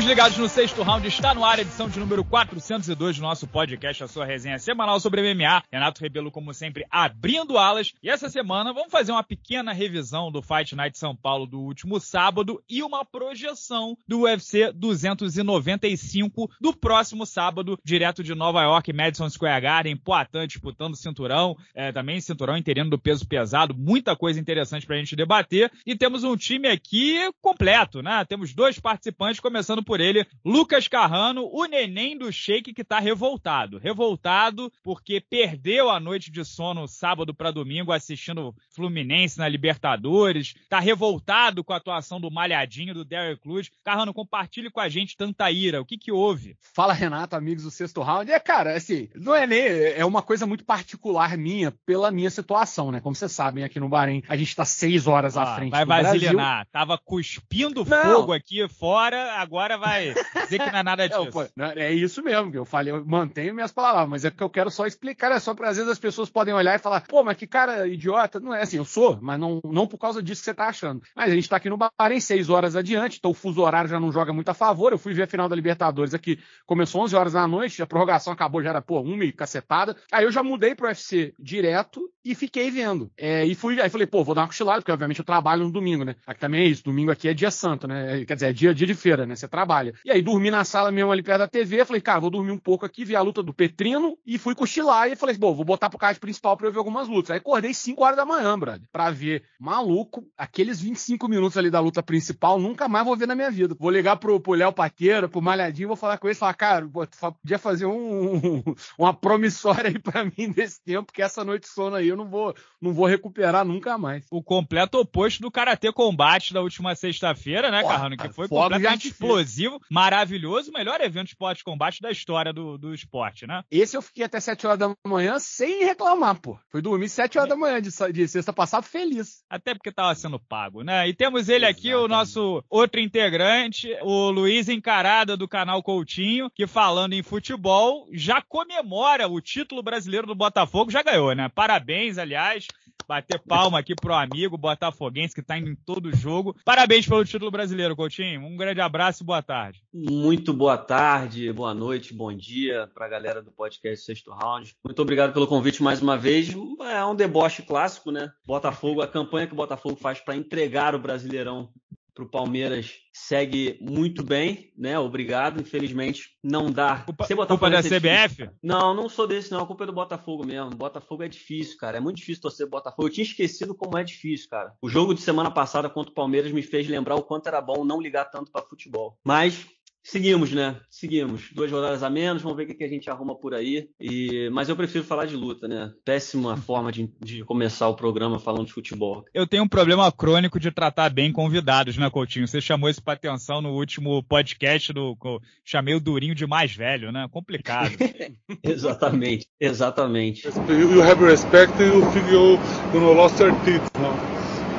Amigos ligados no sexto round, está no ar a edição de número 402 do nosso podcast, a sua resenha semanal sobre MMA. Renato Rebelo, como sempre, abrindo alas. E essa semana vamos fazer uma pequena revisão do Fight Night São Paulo do último sábado e uma projeção do UFC 295 do próximo sábado, direto de Nova York, Madison Square Garden, Poatan disputando cinturão, é, também cinturão interino do peso pesado, muita coisa interessante para a gente debater. E temos um time aqui completo, né? Temos dois participantes começando por ele, Lucas Carrano, o neném do Shake que tá revoltado. Revoltado porque perdeu a noite de sono sábado para domingo assistindo Fluminense na Libertadores, tá revoltado com a atuação do Malhadinho, do Derek Cruz. Carrano, compartilhe com a gente tanta ira, o que que houve? Fala, Renato, amigos do Sexto Round. É, cara, assim, não é nem, é uma coisa muito particular minha, pela minha situação, né? Como vocês sabem, aqui no Bahrein, a gente tá seis horas ah, à frente vai do Brasil. Vai tava cuspindo não. fogo aqui fora, agora vai dizer que não é nada disso. Não, é isso mesmo que eu falei, eu mantenho minhas palavras, mas é porque eu quero só explicar, é só para às vezes as pessoas podem olhar e falar, pô, mas que cara idiota. Não é assim, eu sou, mas não, não por causa disso que você tá achando. Mas a gente tá aqui no Bahrein, seis horas adiante, então o fuso horário já não joga muito a favor. Eu fui ver a final da Libertadores aqui, começou 11 horas da noite, a prorrogação acabou, já era, pô, uma e cacetada. Aí eu já mudei pro UFC direto e fiquei vendo. É, e fui, aí falei, pô, vou dar uma cochilada, porque obviamente eu trabalho no domingo, né? Aqui também é isso, domingo aqui é dia santo, né? É, quer dizer, é dia, dia de feira, né? Você trabalha trabalha. E aí dormi na sala mesmo ali perto da TV, falei, cara, vou dormir um pouco aqui, vi a luta do Petrino e fui cochilar e falei, bom, vou botar pro card principal pra eu ver algumas lutas. Aí acordei 5 horas da manhã, brother, pra ver. Maluco, aqueles 25 minutos ali da luta principal, nunca mais vou ver na minha vida. Vou ligar pro, pro Léo Pateira, pro Malhadinho, vou falar com ele, falar, cara, podia fazer um, uma promissória aí pra mim nesse tempo, que essa noite de sono aí eu não vou, não vou recuperar nunca mais. O completo oposto do Karatê Combate da última sexta-feira, né, Carrano? Que foi completamente explosivo maravilhoso, melhor evento de esporte de combate da história do, do esporte, né? Esse eu fiquei até 7 horas da manhã sem reclamar, pô. Fui dormir 7 horas é. da manhã de, de sexta passada feliz. Até porque tava sendo pago, né? E temos ele Exatamente. aqui, o nosso outro integrante, o Luiz Encarada do canal Coutinho, que falando em futebol, já comemora o título brasileiro do Botafogo, já ganhou, né? Parabéns, aliás. Bater palma aqui pro amigo botafoguense que tá indo em todo jogo. Parabéns pelo título brasileiro, Coutinho. Um grande abraço e boa tarde. Muito boa tarde, boa noite, bom dia pra galera do podcast Sexto Round. Muito obrigado pelo convite mais uma vez. É um deboche clássico, né? Botafogo, a campanha que o Botafogo faz para entregar o Brasileirão para o Palmeiras segue muito bem, né? Obrigado. Infelizmente, não dá. Culpa, Sem botar culpa da CBF? não, não sou desse, não. A culpa é do Botafogo mesmo. Botafogo é difícil, cara. É muito difícil torcer Botafogo. Eu tinha esquecido como é difícil, cara. O jogo de semana passada contra o Palmeiras me fez lembrar o quanto era bom não ligar tanto para futebol. Mas Seguimos, né? Seguimos. Duas rodadas a menos, vamos ver o que, a gente arruma por aí. E... Mas eu prefiro falar de luta, né? Péssima forma de, de começar o programa falando de futebol. Eu tenho um problema crônico de tratar bem convidados, né, Coutinho? Você chamou isso pra atenção no último podcast do. Chamei o Durinho de mais velho, né? Complicado. exatamente, exatamente. You have respect, you think you, you lost your teeth, não?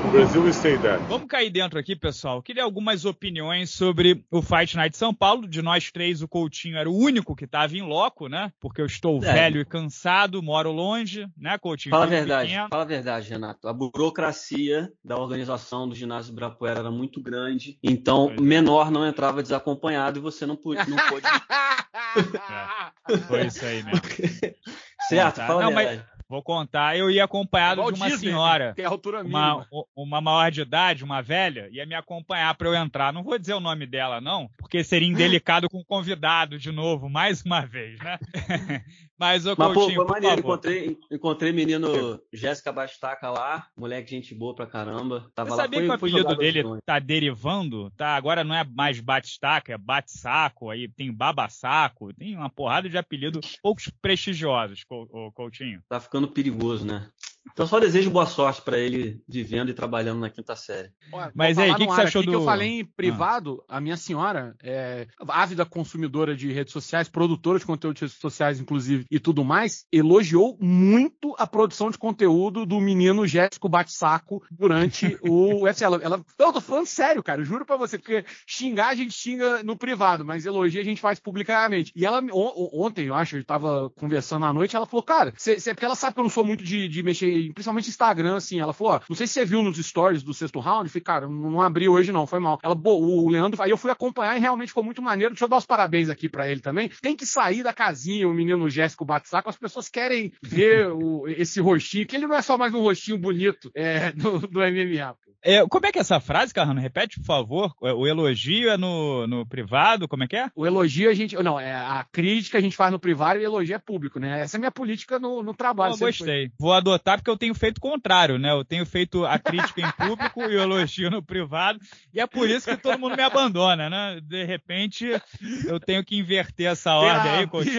O Brasil está idade. Vamos cair dentro aqui, pessoal. Queria algumas opiniões sobre o Fight Night São Paulo. De nós três, o Coutinho era o único que estava em loco, né? Porque eu estou é. velho e cansado, moro longe, né, Coutinho? Fala a verdade, pequeno. fala a verdade, Renato. A burocracia da organização do ginásio Brapuera era muito grande, então é. menor não entrava desacompanhado e você não pôde. Não pôde... é. Foi isso aí mesmo. certo, fala não, a verdade. Mas... Vou contar. Eu ia acompanhado é de uma Disney, senhora. Tem altura Uma, uma maior de idade, uma velha, ia me acompanhar para eu entrar. Não vou dizer o nome dela, não, porque seria indelicado com o convidado de novo, mais uma vez, né? Mas, ô, Mas Coutinho, pô, foi maneiro. Encontrei, encontrei menino Jéssica Bastaca lá, moleque gente boa pra caramba. Tava Você sabia lá, que foi, que o apelido dele tá derivando? Tá, agora não é mais Batistaca, é Bate-Saco, aí tem Babasaco, tem uma porrada de apelido poucos prestigiosos, Coutinho. Tá ficando tornando perigoso, né? Então só desejo boa sorte para ele vivendo e trabalhando na quinta série. Olha, Mas aí, o que, que você achou do... que eu falei em ah. privado, ah. a minha senhora é ávida consumidora de redes sociais, produtora de conteúdo de redes sociais, inclusive, e tudo mais, elogiou muito a produção de conteúdo do menino Jéssico Bate-Saco durante o UFC. Ela, eu tô falando sério, cara, juro para você, porque xingar a gente xinga no privado, mas elogia a gente faz publicamente. E ela, on, ontem, eu acho, eu tava conversando à noite, ela falou, cara, você porque ela sabe que eu não sou muito de, de mexer principalmente Instagram, assim, ela falou, ó, não sei se você viu nos stories do sexto round, eu falei, cara, não abri hoje não, foi mal. Ela, o Leandro, aí eu fui acompanhar e realmente ficou muito maneiro, deixa eu dar os parabéns aqui para ele também. Tem que sair da casinha o menino Jéssico Batsaco, as pessoas querem ver o, esse rostinho, que ele não é só mais um rostinho bonito é, do, do MMA. Pô. É, como é que é essa frase, Carrano? Repete, por favor. É, o elogio é no, no privado, como é que é? O elogio a gente. Não, é a crítica a gente faz no privado e o elogio é público, né? Essa é a minha política no, no trabalho. Eu gostei. Foi. Vou adotar porque eu tenho feito o contrário, né? Eu tenho feito a crítica em público e o elogio no privado. E é por isso que todo mundo me abandona, né? De repente, eu tenho que inverter essa ordem aí, coach.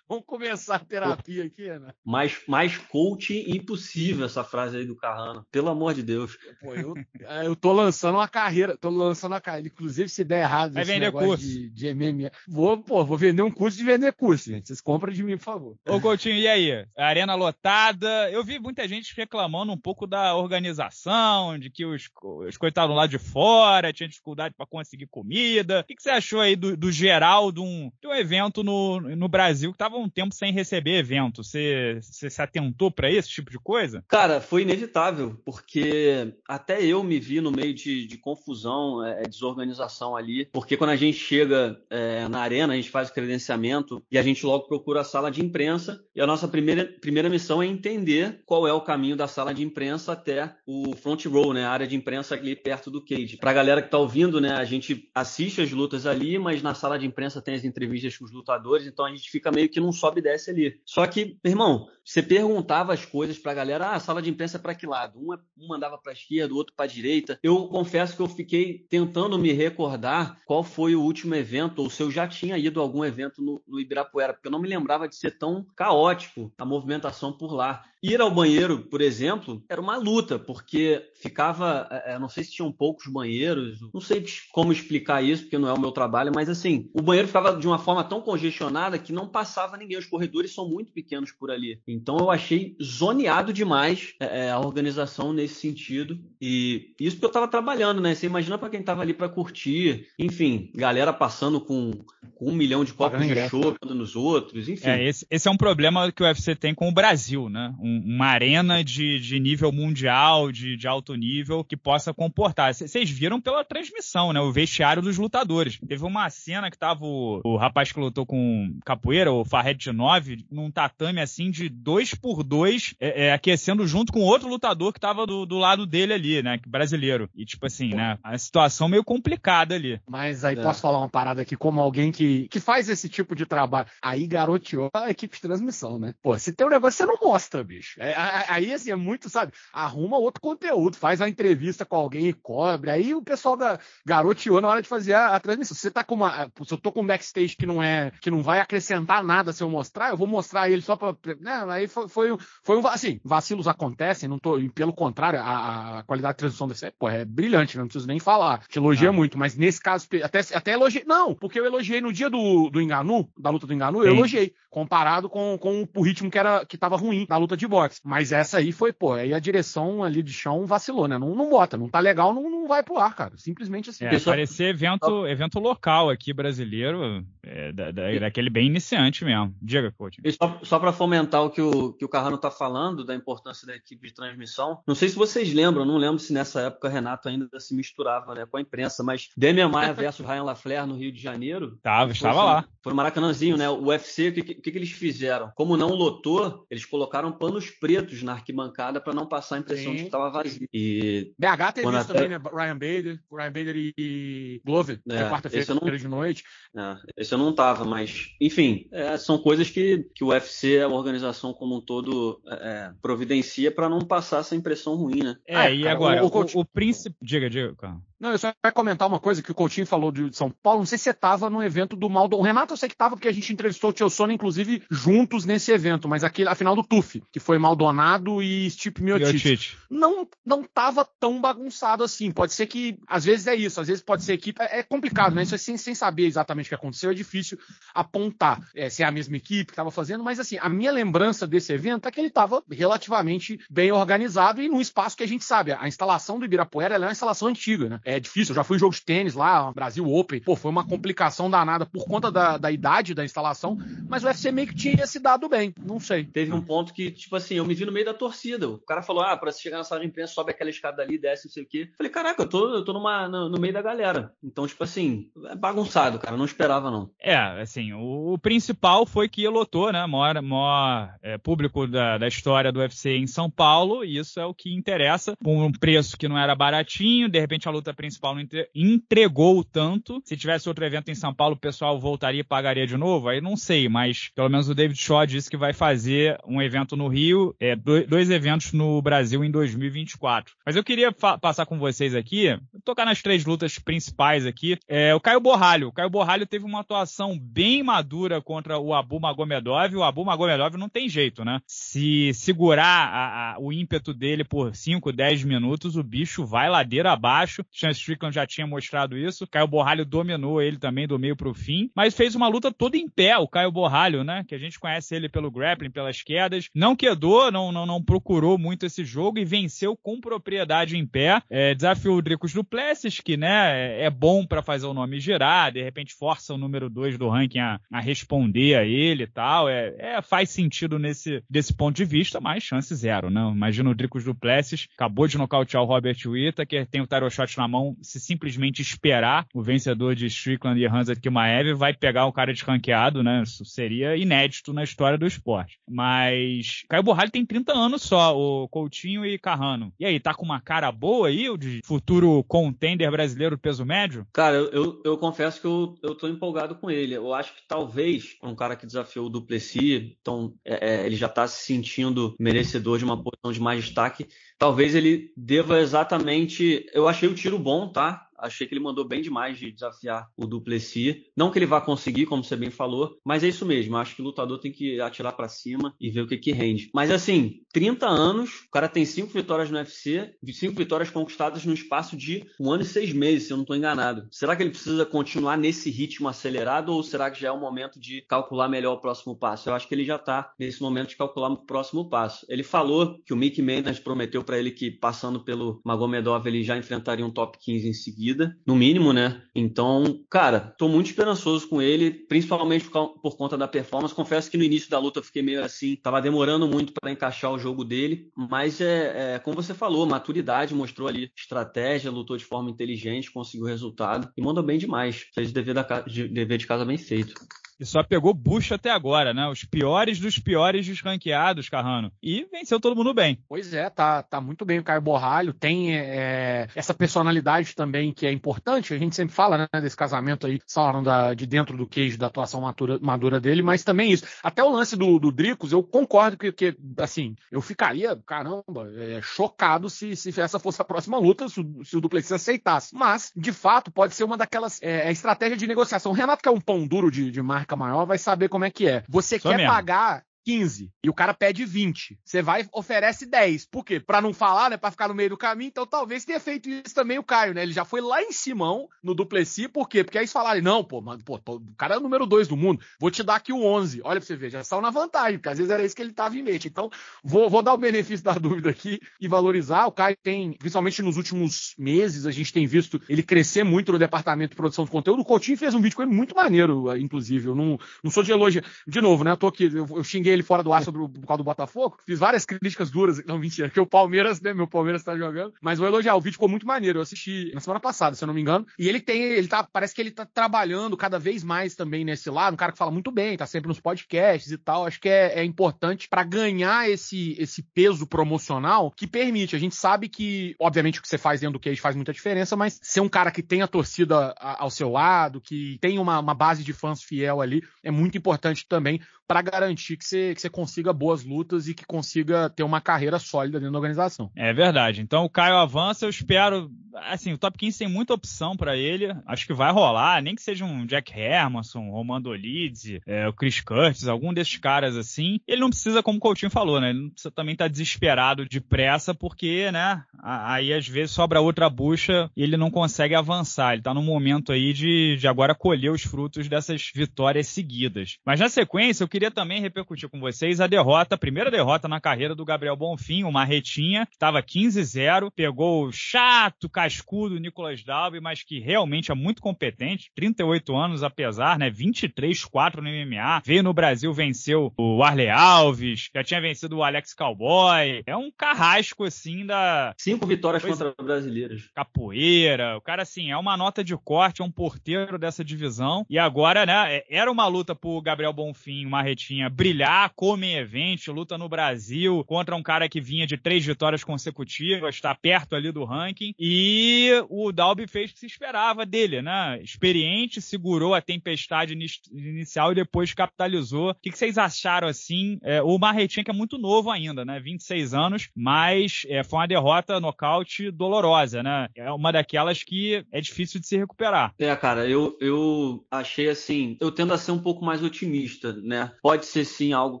Vamos começar a terapia aqui, Né? Mais, mais coaching impossível essa frase aí do Carrano. Pelo amor de Deus. Pô, eu, é, eu tô lançando uma carreira. Tô lançando uma carreira. Inclusive, se der errado Vai vender curso. De, de MMA. Vou, pô, vou vender um curso de vender curso, gente. Vocês compram de mim, por favor. Ô, Coutinho, e aí? Arena lotada. Eu vi muita gente reclamando um pouco da organização, de que os, os coitados lá de fora tinham dificuldade para conseguir comida. O que, que, você achou aí do, do geral de um, de um evento no, no Brasil que tava um tempo sem receber evento. Você, você se atentou para esse tipo de coisa? Cara, foi inevitável, porque até eu me vi no meio de, de confusão, é, é, desorganização ali, porque quando a gente chega é, na arena, a gente faz o credenciamento e a gente logo procura a sala de imprensa e a nossa primeira, primeira missão é entender qual é o caminho da sala de imprensa até o front row, né, a área de imprensa ali perto do cage. Pra galera que tá ouvindo, né, a gente assiste as lutas ali, mas na sala de imprensa tem as entrevistas com os lutadores, então a gente fica meio que no um sobe e desce ali. Só que, irmão, você perguntava as coisas pra galera, ah, a sala de imprensa é pra que lado? Um, é, um mandava pra esquerda, o outro pra direita. Eu confesso que eu fiquei tentando me recordar qual foi o último evento, ou se eu já tinha ido a algum evento no, no Ibirapuera, porque eu não me lembrava de ser tão caótico a movimentação por lá. Ir ao banheiro, por exemplo, era uma luta, porque ficava, é, é, não sei se tinham poucos banheiros, não sei como explicar isso, porque não é o meu trabalho, mas assim, o banheiro ficava de uma forma tão congestionada que não passava ninguém. Os corredores são muito pequenos por ali. Então eu achei zoneado demais é, é a organização nesse sentido. E isso porque eu estava trabalhando, né? Você imagina para quem estava ali para curtir, enfim, galera passando com, com um milhão de copos de chopp nos outros, enfim. É, esse, esse, é um problema que o UFC tem com o Brasil, né? uma arena de, de nível mundial, de, de alto nível, que possa comportar. Vocês viram pela transmissão, né? O vestiário dos lutadores. Teve uma cena que tava o, o rapaz que lutou com capoeira, o Farred 9, num tatame assim de dois por dois, é, é, aquecendo junto com outro lutador que tava do, do lado dele ali, né? Brasileiro. E tipo assim, né? A situação meio complicada ali. Mas aí é. posso falar uma parada aqui, como alguém que, que faz esse tipo de trabalho. Aí garoteou a equipe de transmissão, né? Pô, se tem um negócio, você não mostra, bicho bicho. É, aí, assim, é muito, sabe? Arruma outro conteúdo, faz uma entrevista com alguém e cobre. Aí o pessoal da garoteou na hora de fazer a, a transmissão. Se você tá com uma. Se eu tô com um backstage que não é. que não vai acrescentar nada se eu mostrar, eu vou mostrar ele só pra. Né? Aí foi, foi, foi um. Assim, vacilos acontecem, não tô. Pelo contrário, a, a qualidade de transmissão desse é, pô, é brilhante, não preciso nem falar. Te elogia ah. muito, mas nesse caso, até, até elogiei. Não, porque eu elogiei no dia do, do Enganu, da luta do Enganu, Sim. eu elogiei. Comparado com, com o ritmo que era que tava ruim na luta de boxe. Mas essa aí foi, pô, aí a direção ali de chão vacilou, né? Não, não bota, não tá legal, não, não vai pro ar, cara. Simplesmente assim. É, pessoa... parecer evento, evento local aqui brasileiro, é, da, da, e... daquele bem iniciante mesmo. Diga, coach. E só, só para fomentar o que, o que o Carrano tá falando, da importância da equipe de transmissão, não sei se vocês lembram, não lembro se nessa época Renato ainda se misturava né, com a imprensa, mas Demian Maia versus Ryan LaFleur no Rio de Janeiro. Tava, estava lá. Foi no Maracanãzinho, né? O UFC, o que, que, que eles fizeram? Como não lotou, eles colocaram pano pelos pretos na arquibancada para não passar a impressão Sim. de que estava vazio. E BH teve isso até... também, né? Ryan Bader, Ryan Bader e Glover, é, quarta-feira não... de noite. É, esse eu não tava, mas enfim, é, são coisas que, que o UFC, a organização como um todo, é, é providencia para não passar essa impressão ruim, né? É, ah, e cara, agora, o, o, Coutinho... o príncipe. Diga, diga, cara. Não, eu só ia comentar uma coisa que o Coutinho falou de São Paulo. Não sei se você tava no evento do Maldo. O Renato eu sei que tava, porque a gente entrevistou o Tio Sono, inclusive, juntos nesse evento, mas aqui, a final do TUF, que foi foi Maldonado e Stipe Miotite. Não, não tava tão bagunçado assim. Pode ser que, às vezes é isso, às vezes pode ser equipe. É, é complicado, né? Isso é sem, sem saber exatamente o que aconteceu, é difícil apontar é, se é a mesma equipe que estava fazendo, mas assim, a minha lembrança desse evento é que ele tava relativamente bem organizado e num espaço que a gente sabe. A instalação do Ibirapuera é uma instalação antiga, né? É difícil, eu já fui em jogo de tênis lá, Brasil Open, pô, foi uma complicação danada por conta da, da idade da instalação, mas o UFC meio que tinha se dado bem, não sei. Teve um ponto que, tipo assim, eu me vi no meio da torcida. O cara falou: ah, pra se chegar na sala de imprensa, sobe aquela escada ali, desce, não sei o quê. Falei, caraca, eu tô, eu tô numa, no, no meio da galera. Então, tipo assim, é bagunçado, cara. Não esperava, não. É, assim, o, o principal foi que lotou, né? Maior, maior é, público da, da história do UFC em São Paulo, e isso é o que interessa. Com um preço que não era baratinho, de repente a luta principal não entre, entregou tanto. Se tivesse outro evento em São Paulo, o pessoal voltaria e pagaria de novo. Aí não sei, mas pelo menos o David Shaw disse que vai fazer um evento no Rio Rio, é, dois eventos no Brasil em 2024. Mas eu queria passar com vocês aqui, tocar nas três lutas principais aqui. É, o Caio Borralho. O Caio Borralho teve uma atuação bem madura contra o Abu Magomedov. O Abu Magomedov não tem jeito, né? Se segurar a, a, o ímpeto dele por 5, 10 minutos, o bicho vai ladeira abaixo. Chance Strickland já tinha mostrado isso. Caio Borralho dominou ele também do meio pro fim, mas fez uma luta toda em pé, o Caio Borralho, né? Que a gente conhece ele pelo grappling, pelas quedas. Não que incomodou, não, não, não procurou muito esse jogo e venceu com propriedade em pé. É, desafiou o Dricos Duplessis, que né, é, é bom para fazer o nome girar, de repente força o número 2 do ranking a, a, responder a ele e tal. É, é, faz sentido nesse desse ponto de vista, mas chance zero, né? Imagina o Dricos Duplessis, acabou de nocautear o Robert Whittaker, tem o tarot shot na mão, se simplesmente esperar o vencedor de Strickland e Hansa Kimaev vai pegar um cara descanqueado né? Isso seria inédito na história do esporte. Mas, Caio Borralho tem 30 anos só, o Coutinho e Carrano. E aí, tá com uma cara boa aí, o de futuro contender brasileiro peso médio? Cara, eu, eu, eu confesso que eu, eu tô empolgado com ele. Eu acho que talvez um cara que desafiou o Duplessis, então é, é, ele já tá se sentindo merecedor de uma posição de mais destaque. Talvez ele deva exatamente. Eu achei o tiro bom, tá? Achei que ele mandou bem demais de desafiar o Duplessis. Não que ele vá conseguir, como você bem falou, mas é isso mesmo. Acho que o lutador tem que atirar para cima e ver o que, que rende. Mas assim, 30 anos, o cara tem cinco vitórias no UFC, cinco vitórias conquistadas no espaço de um ano e seis meses, se eu não estou enganado. Será que ele precisa continuar nesse ritmo acelerado ou será que já é o momento de calcular melhor o próximo passo? Eu acho que ele já está nesse momento de calcular o próximo passo. Ele falou que o Mick Mendes prometeu para ele que passando pelo Magomedov ele já enfrentaria um top 15 em seguida seguida, no mínimo, né? Então, cara, tô muito esperançoso com ele, principalmente por, por conta da performance. Confesso que no início da luta eu fiquei meio assim, tava demorando muito para encaixar o jogo dele, mas é, é, como você falou, maturidade mostrou ali estratégia, lutou de forma inteligente, conseguiu resultado e mandou bem demais. Fez dever, da, dever de casa bem feito. E só pegou bucha até agora, né? Os piores dos piores dos ranqueados, Carrano. E venceu todo mundo bem. Pois é, tá, tá muito bem o Caio Borralho. Tem é, essa personalidade também que é importante. A gente sempre fala, né, desse casamento aí, falando de dentro do queijo, da atuação matura, madura dele, mas também isso. Até o lance do, do Dricos, eu concordo que, que, assim, eu ficaria, caramba, é, chocado se, se essa fosse a próxima luta, se, se o Duplessis aceitasse. Mas, de fato, pode ser uma daquelas é, é estratégia de negociação. O Renato, que é um pão duro de, de marca maior vai saber como é que é. Você Sou quer mesmo. pagar 15 e o cara pede 20. Você vai oferece 10. Por quê? Pra não falar, né? Pra ficar no meio do caminho. Então talvez tenha feito isso também o Caio, né? Ele já foi lá em Simão, no Duplessi. Por quê? Porque aí falaram, não, pô, mano, pô, pô, o cara é o número 2 do mundo. Vou te dar aqui o 11. Olha pra você ver, já saiu na vantagem, porque às vezes era isso que ele tava em mente. Então vou, vou dar o benefício da dúvida aqui e valorizar. O Caio tem, principalmente nos últimos meses, a gente tem visto ele crescer muito no departamento de produção de conteúdo. O Coutinho fez um vídeo com ele muito maneiro, inclusive. Eu não, não sou de elogio. De novo, né? Eu tô aqui, eu, eu xinguei ele fora do ar sobre o, qual do Botafogo. Fiz várias críticas duras, não mentira, que o Palmeiras, né, meu Palmeiras tá jogando. Mas vou elogiar, o vídeo ficou muito maneiro. Eu assisti na semana passada, se eu não me engano. E ele tem, ele tá, parece que ele tá trabalhando cada vez mais também nesse lado. Um cara que fala muito bem, tá sempre nos podcasts e tal. Acho que é, é importante para ganhar esse, esse peso promocional que permite. A gente sabe que, obviamente, o que você faz dentro do cage faz muita diferença, mas ser um cara que tem a torcida ao seu lado, que tem uma, uma base de fãs fiel ali, é muito importante também para garantir que você, que você consiga boas lutas e que consiga ter uma carreira sólida dentro da organização. É verdade. Então o Caio avança, eu espero. Assim, o top 15 tem muita opção para ele. Acho que vai rolar, nem que seja um Jack Hermanson, Roman Dolidze, é, o Chris Curtis, algum desses caras assim. Ele não precisa, como o Coutinho falou, né? Ele não precisa também estar tá desesperado depressa, porque, né? Aí às vezes sobra outra bucha e ele não consegue avançar. Ele tá num momento aí de, de agora colher os frutos dessas vitórias seguidas. Mas na sequência, eu queria queria também repercutir com vocês a derrota, a primeira derrota na carreira do Gabriel Bonfim, o Marretinha, que estava 15-0, pegou o chato, cascudo Nicolas Dalby, mas que realmente é muito competente, 38 anos apesar, né? 23-4 no MMA, veio no Brasil, venceu o Arley Alves, já tinha vencido o Alex Cowboy, é um carrasco assim da... Cinco vitórias Coisa... contra brasileiros. Capoeira, o cara assim, é uma nota de corte, é um porteiro dessa divisão, e agora, né, é, era uma luta pro Gabriel Bonfim, uma Marretinha brilhar, come evento, luta no Brasil contra um cara que vinha de três vitórias consecutivas, está perto ali do ranking. E o Dalby fez o que se esperava dele, né? Experiente, segurou a tempestade inicial e depois capitalizou. O que vocês acharam assim? É, o Marretinha que é muito novo ainda, né? 26 anos, mas é, foi uma derrota nocaute dolorosa, né? É uma daquelas que é difícil de se recuperar. É, cara, eu, eu achei assim, eu tendo a ser um pouco mais otimista, né? pode ser sim algo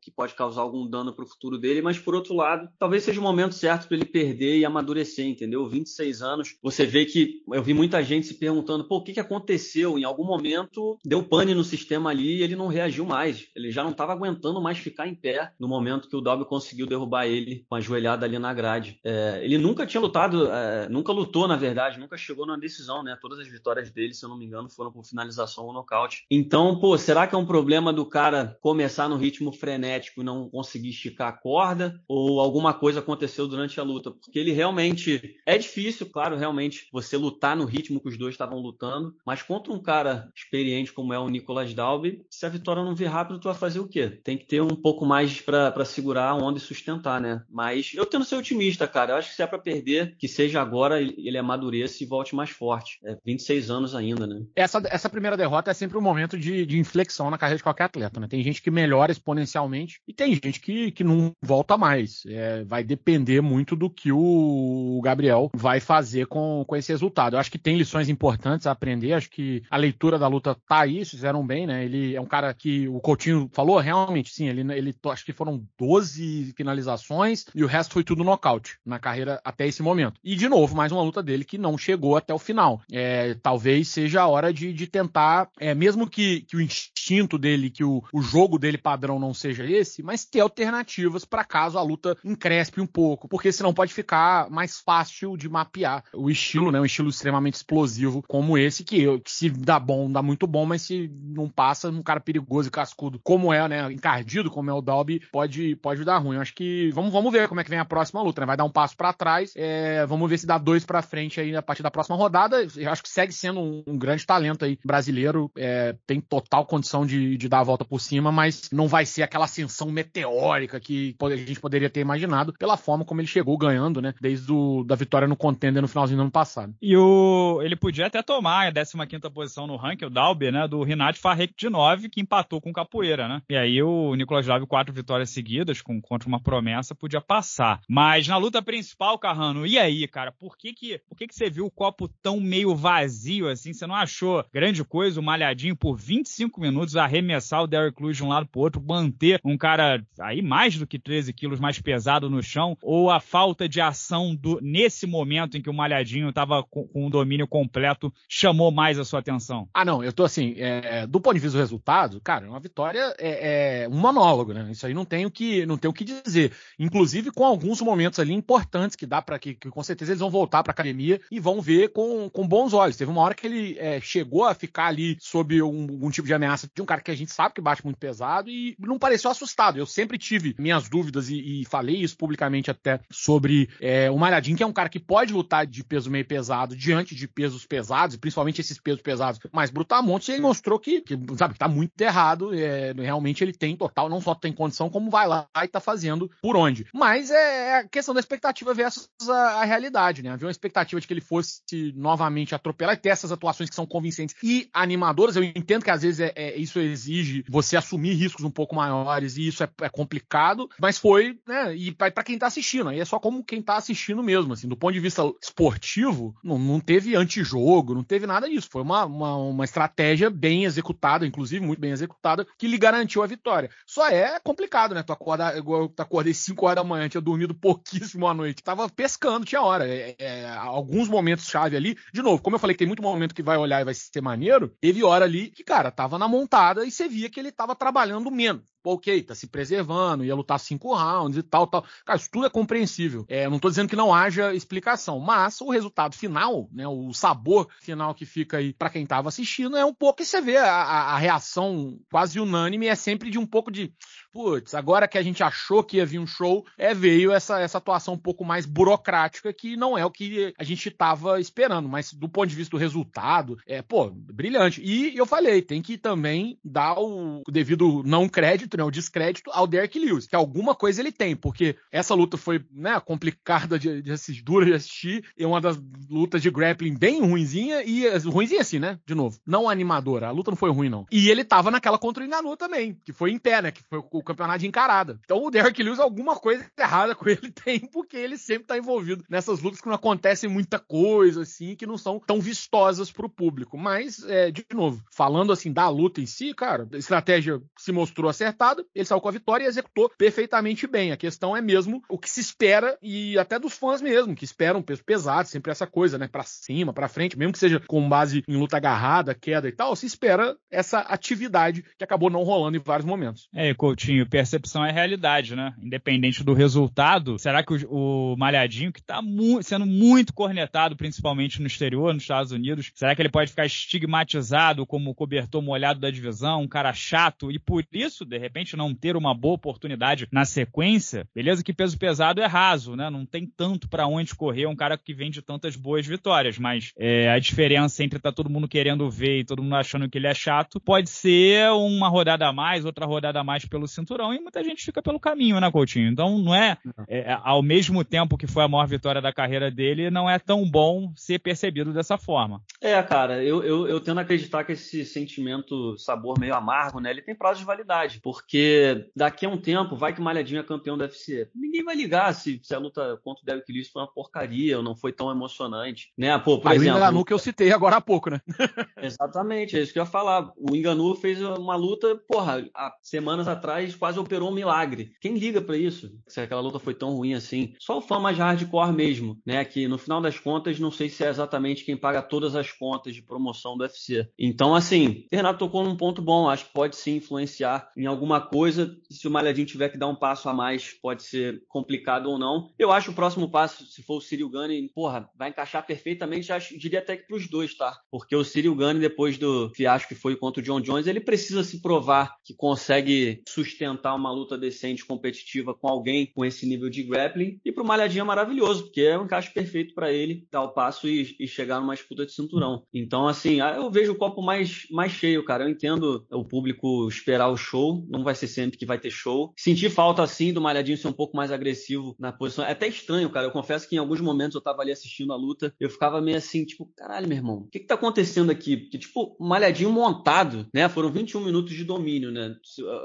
que pode causar algum dano para o futuro dele, mas por outro lado, talvez seja o momento certo para ele perder e amadurecer, entendeu? 26 anos, você vê que eu vi muita gente se perguntando, pô, o que, que aconteceu? Em algum momento deu pane no sistema ali e ele não reagiu mais. Ele já não estava aguentando mais ficar em pé no momento que o W conseguiu derrubar ele com a joelhada ali na grade. É, ele nunca tinha lutado, é, nunca lutou, na verdade, nunca chegou na decisão, né? Todas as vitórias dele, se eu não me engano, foram por finalização ou nocaute. Então, pô, será que é um problema do cara começar começar no ritmo frenético e não conseguir esticar a corda, ou alguma coisa aconteceu durante a luta, porque ele realmente é difícil, claro, realmente você lutar no ritmo que os dois estavam lutando, mas contra um cara experiente como é o Nicolas Dalby, se a vitória não vir rápido, tu vai fazer o quê? Tem que ter um pouco mais para segurar a onda e sustentar, né? Mas eu tendo ser otimista, cara, eu acho que se é para perder, que seja agora, ele amadureça e volte mais forte. É 26 anos ainda, né? Essa, essa primeira derrota é sempre um momento de, de inflexão na carreira de qualquer atleta, né? Tem gente que melhora exponencialmente e tem gente que, que não volta mais. É, vai depender muito do que o Gabriel vai fazer com, com esse resultado. Eu acho que tem lições importantes a aprender, acho que a leitura da luta tá aí, fizeram bem, né? Ele é um cara que o Coutinho falou, realmente, sim, ele, ele acho que foram 12 finalizações e o resto foi tudo nocaute na carreira até esse momento. E de novo, mais uma luta dele que não chegou até o final. É, talvez seja a hora de, de tentar, é, mesmo que, que o instinto dele, que o, o jogo jogo dele padrão não seja esse, mas ter alternativas para caso a luta encrespe um pouco, porque senão pode ficar mais fácil de mapear o estilo, né? Um estilo extremamente explosivo como esse, que, que se dá bom, dá muito bom, mas se não passa, um cara perigoso e cascudo como é, né? Encardido como é o Dalby, pode, pode dar ruim. Eu acho que vamos, vamos ver como é que vem a próxima luta, né? Vai dar um passo para trás, é, vamos ver se dá dois para frente aí a partir da próxima rodada. Eu acho que segue sendo um, um grande talento aí brasileiro, é, tem total condição de, de dar a volta por cima, mas mas não vai ser aquela ascensão meteórica que a gente poderia ter imaginado pela forma como ele chegou ganhando, né? Desde o, da vitória no contender no finalzinho do ano passado. E o ele podia até tomar a 15 posição no ranking, o Dalby, né? Do Renato Farrek de 9, que empatou com o Capoeira, né? E aí o Nicolas Dalby, quatro vitórias seguidas com, contra uma promessa, podia passar. Mas na luta principal, Carrano, e aí, cara? Por que que, por que que você viu o copo tão meio vazio assim? Você não achou grande coisa o Malhadinho por 25 minutos arremessar o Derrick Lewis de um lado pro outro, manter um cara aí mais do que 13 quilos mais pesado no chão, ou a falta de ação do, nesse momento em que o Malhadinho estava com, o um domínio completo, chamou mais a sua atenção? Ah, não, eu tô assim, é, do ponto de vista do resultado, cara, é uma vitória é, é, um monólogo, né? Isso aí não tem o que, não tem o que dizer. Inclusive com alguns momentos ali importantes que dá para que, que, com certeza eles vão voltar para academia e vão ver com, com bons olhos. Teve uma hora que ele é, chegou a ficar ali sob algum um tipo de ameaça de um cara que a gente sabe que bate muito pesado e não pareceu assustado. Eu sempre tive minhas dúvidas e, e falei isso publicamente até sobre é, o Malhadinho, que é um cara que pode lutar de peso meio pesado diante de pesos pesados, principalmente esses pesos pesados mais brutamontes, e ele mostrou que, que sabe, tá muito errado. É, realmente ele tem total, não só tem condição, como vai lá e tá fazendo por onde. Mas é, é a questão da expectativa versus a, a realidade, né? Havia uma expectativa de que ele fosse novamente atropelar e ter essas atuações que são convincentes e animadoras. Eu entendo que às vezes é, é isso exige você assumir riscos um pouco maiores, e isso é, é complicado, mas foi, né? E para quem tá assistindo, aí é só como quem tá assistindo mesmo, assim, do ponto de vista esportivo, não, não teve antijogo, não teve nada disso. Foi uma, uma, uma estratégia bem executada, inclusive muito bem executada, que lhe garantiu a vitória. Só é complicado, né? Tu acorda, eu acordei 5 horas da manhã, tinha dormido pouquíssimo à noite, tava pescando, tinha hora. É, é, alguns momentos chave ali, de novo, como eu falei que tem muito momento que vai olhar e vai ser maneiro, teve hora ali que, cara, tava na montada e você via que ele tava trabalhando trabalhando menos. Ok, tá se preservando, ia lutar cinco rounds e tal, tal. Cara, isso tudo é compreensível. É, não tô dizendo que não haja explicação, mas o resultado final, né, o sabor final que fica aí para quem tava assistindo é um pouco, e você vê a, a, a reação quase unânime, é sempre de um pouco de putz, agora que a gente achou que ia vir um show, é veio essa, essa atuação um pouco mais burocrática, que não é o que a gente estava esperando, mas do ponto de vista do resultado, é, pô, brilhante. E eu falei, tem que também dar o, devido não crédito, né, o descrédito ao Derek Lewis, que alguma coisa ele tem, porque essa luta foi, né, complicada de, de assistir, dura de assistir, é uma das lutas de grappling bem ruinzinha, e ruinzinha assim, né, de novo, não animadora, a luta não foi ruim não. E ele tava naquela contra o Enganu também, que foi em pé, né, que foi o campeonato de encarada. Então o Derrick Lewis, alguma coisa errada com ele tem, porque ele sempre tá envolvido nessas lutas que não acontecem muita coisa, assim, que não são tão vistosas pro público. Mas, é, de novo, falando assim da luta em si, cara, a estratégia se mostrou acertada, ele saiu com a vitória e executou perfeitamente bem. A questão é mesmo o que se espera e até dos fãs mesmo, que esperam peso pesado, sempre essa coisa, né, para cima, para frente, mesmo que seja com base em luta agarrada, queda e tal, se espera essa atividade que acabou não rolando em vários momentos. É, Coutinho Malhadinho, percepção é realidade, né? Independente do resultado, será que o, o Malhadinho, que está mu sendo muito cornetado, principalmente no exterior, nos Estados Unidos, será que ele pode ficar estigmatizado como cobertor molhado da divisão, um cara chato, e por isso, de repente, não ter uma boa oportunidade na sequência? Beleza que peso pesado é raso, né? Não tem tanto para onde correr um cara que vem de tantas boas vitórias, mas é, a diferença entre tá todo mundo querendo ver e todo mundo achando que ele é chato pode ser uma rodada a mais, outra rodada a mais pelo sinal cinturão e muita gente fica pelo caminho, né, Coutinho? Então não é, é, é, ao mesmo tempo que foi a maior vitória da carreira dele, não é tão bom ser percebido dessa forma. É, cara, eu, eu, eu tendo a acreditar que esse sentimento, sabor meio amargo, né, ele tem prazo de validade, porque daqui a um tempo vai que o Malhadinho é campeão da UFC. Ninguém vai ligar se, se a luta contra o Derek Lewis foi uma porcaria ou não foi tão emocionante, né? Pô, por Aí exemplo... O Enganu que eu citei agora há pouco, né? Exatamente, é isso que eu ia falar. O Enganu fez uma luta, porra, há semanas atrás quase operou um milagre. Quem liga para isso? Se aquela luta foi tão ruim assim. Só o fã mais hardcore mesmo, né? Que no final das contas, não sei se é exatamente quem paga todas as contas de promoção do UFC. Então, assim, o Renato tocou num ponto bom. Acho que pode sim influenciar em alguma coisa. Se o Malhadinho tiver que dar um passo a mais, pode ser complicado ou não. Eu acho o próximo passo, se for o Cyril Gane, porra, vai encaixar perfeitamente. Acho, diria até que pros dois, tá? Porque o Cyril Gane, depois do fiasco que foi contra o John Jones, ele precisa se provar que consegue sustentar sustentar uma luta decente, competitiva com alguém com esse nível de grappling. E pro Malhadinho é maravilhoso, porque é um encaixe perfeito para ele dar o passo e, e, chegar numa disputa de cinturão. Então, assim, ah, eu vejo o copo mais, mais cheio, cara. Eu entendo o público esperar o show, não vai ser sempre que vai ter show. Sentir falta, assim, do Malhadinho ser um pouco mais agressivo na posição. É até estranho, cara. Eu confesso que em alguns momentos eu tava ali assistindo a luta, eu ficava meio assim, tipo, caralho, meu irmão, o que que tá acontecendo aqui? Porque, tipo, Malhadinho montado, né? Foram 21 minutos de domínio, né?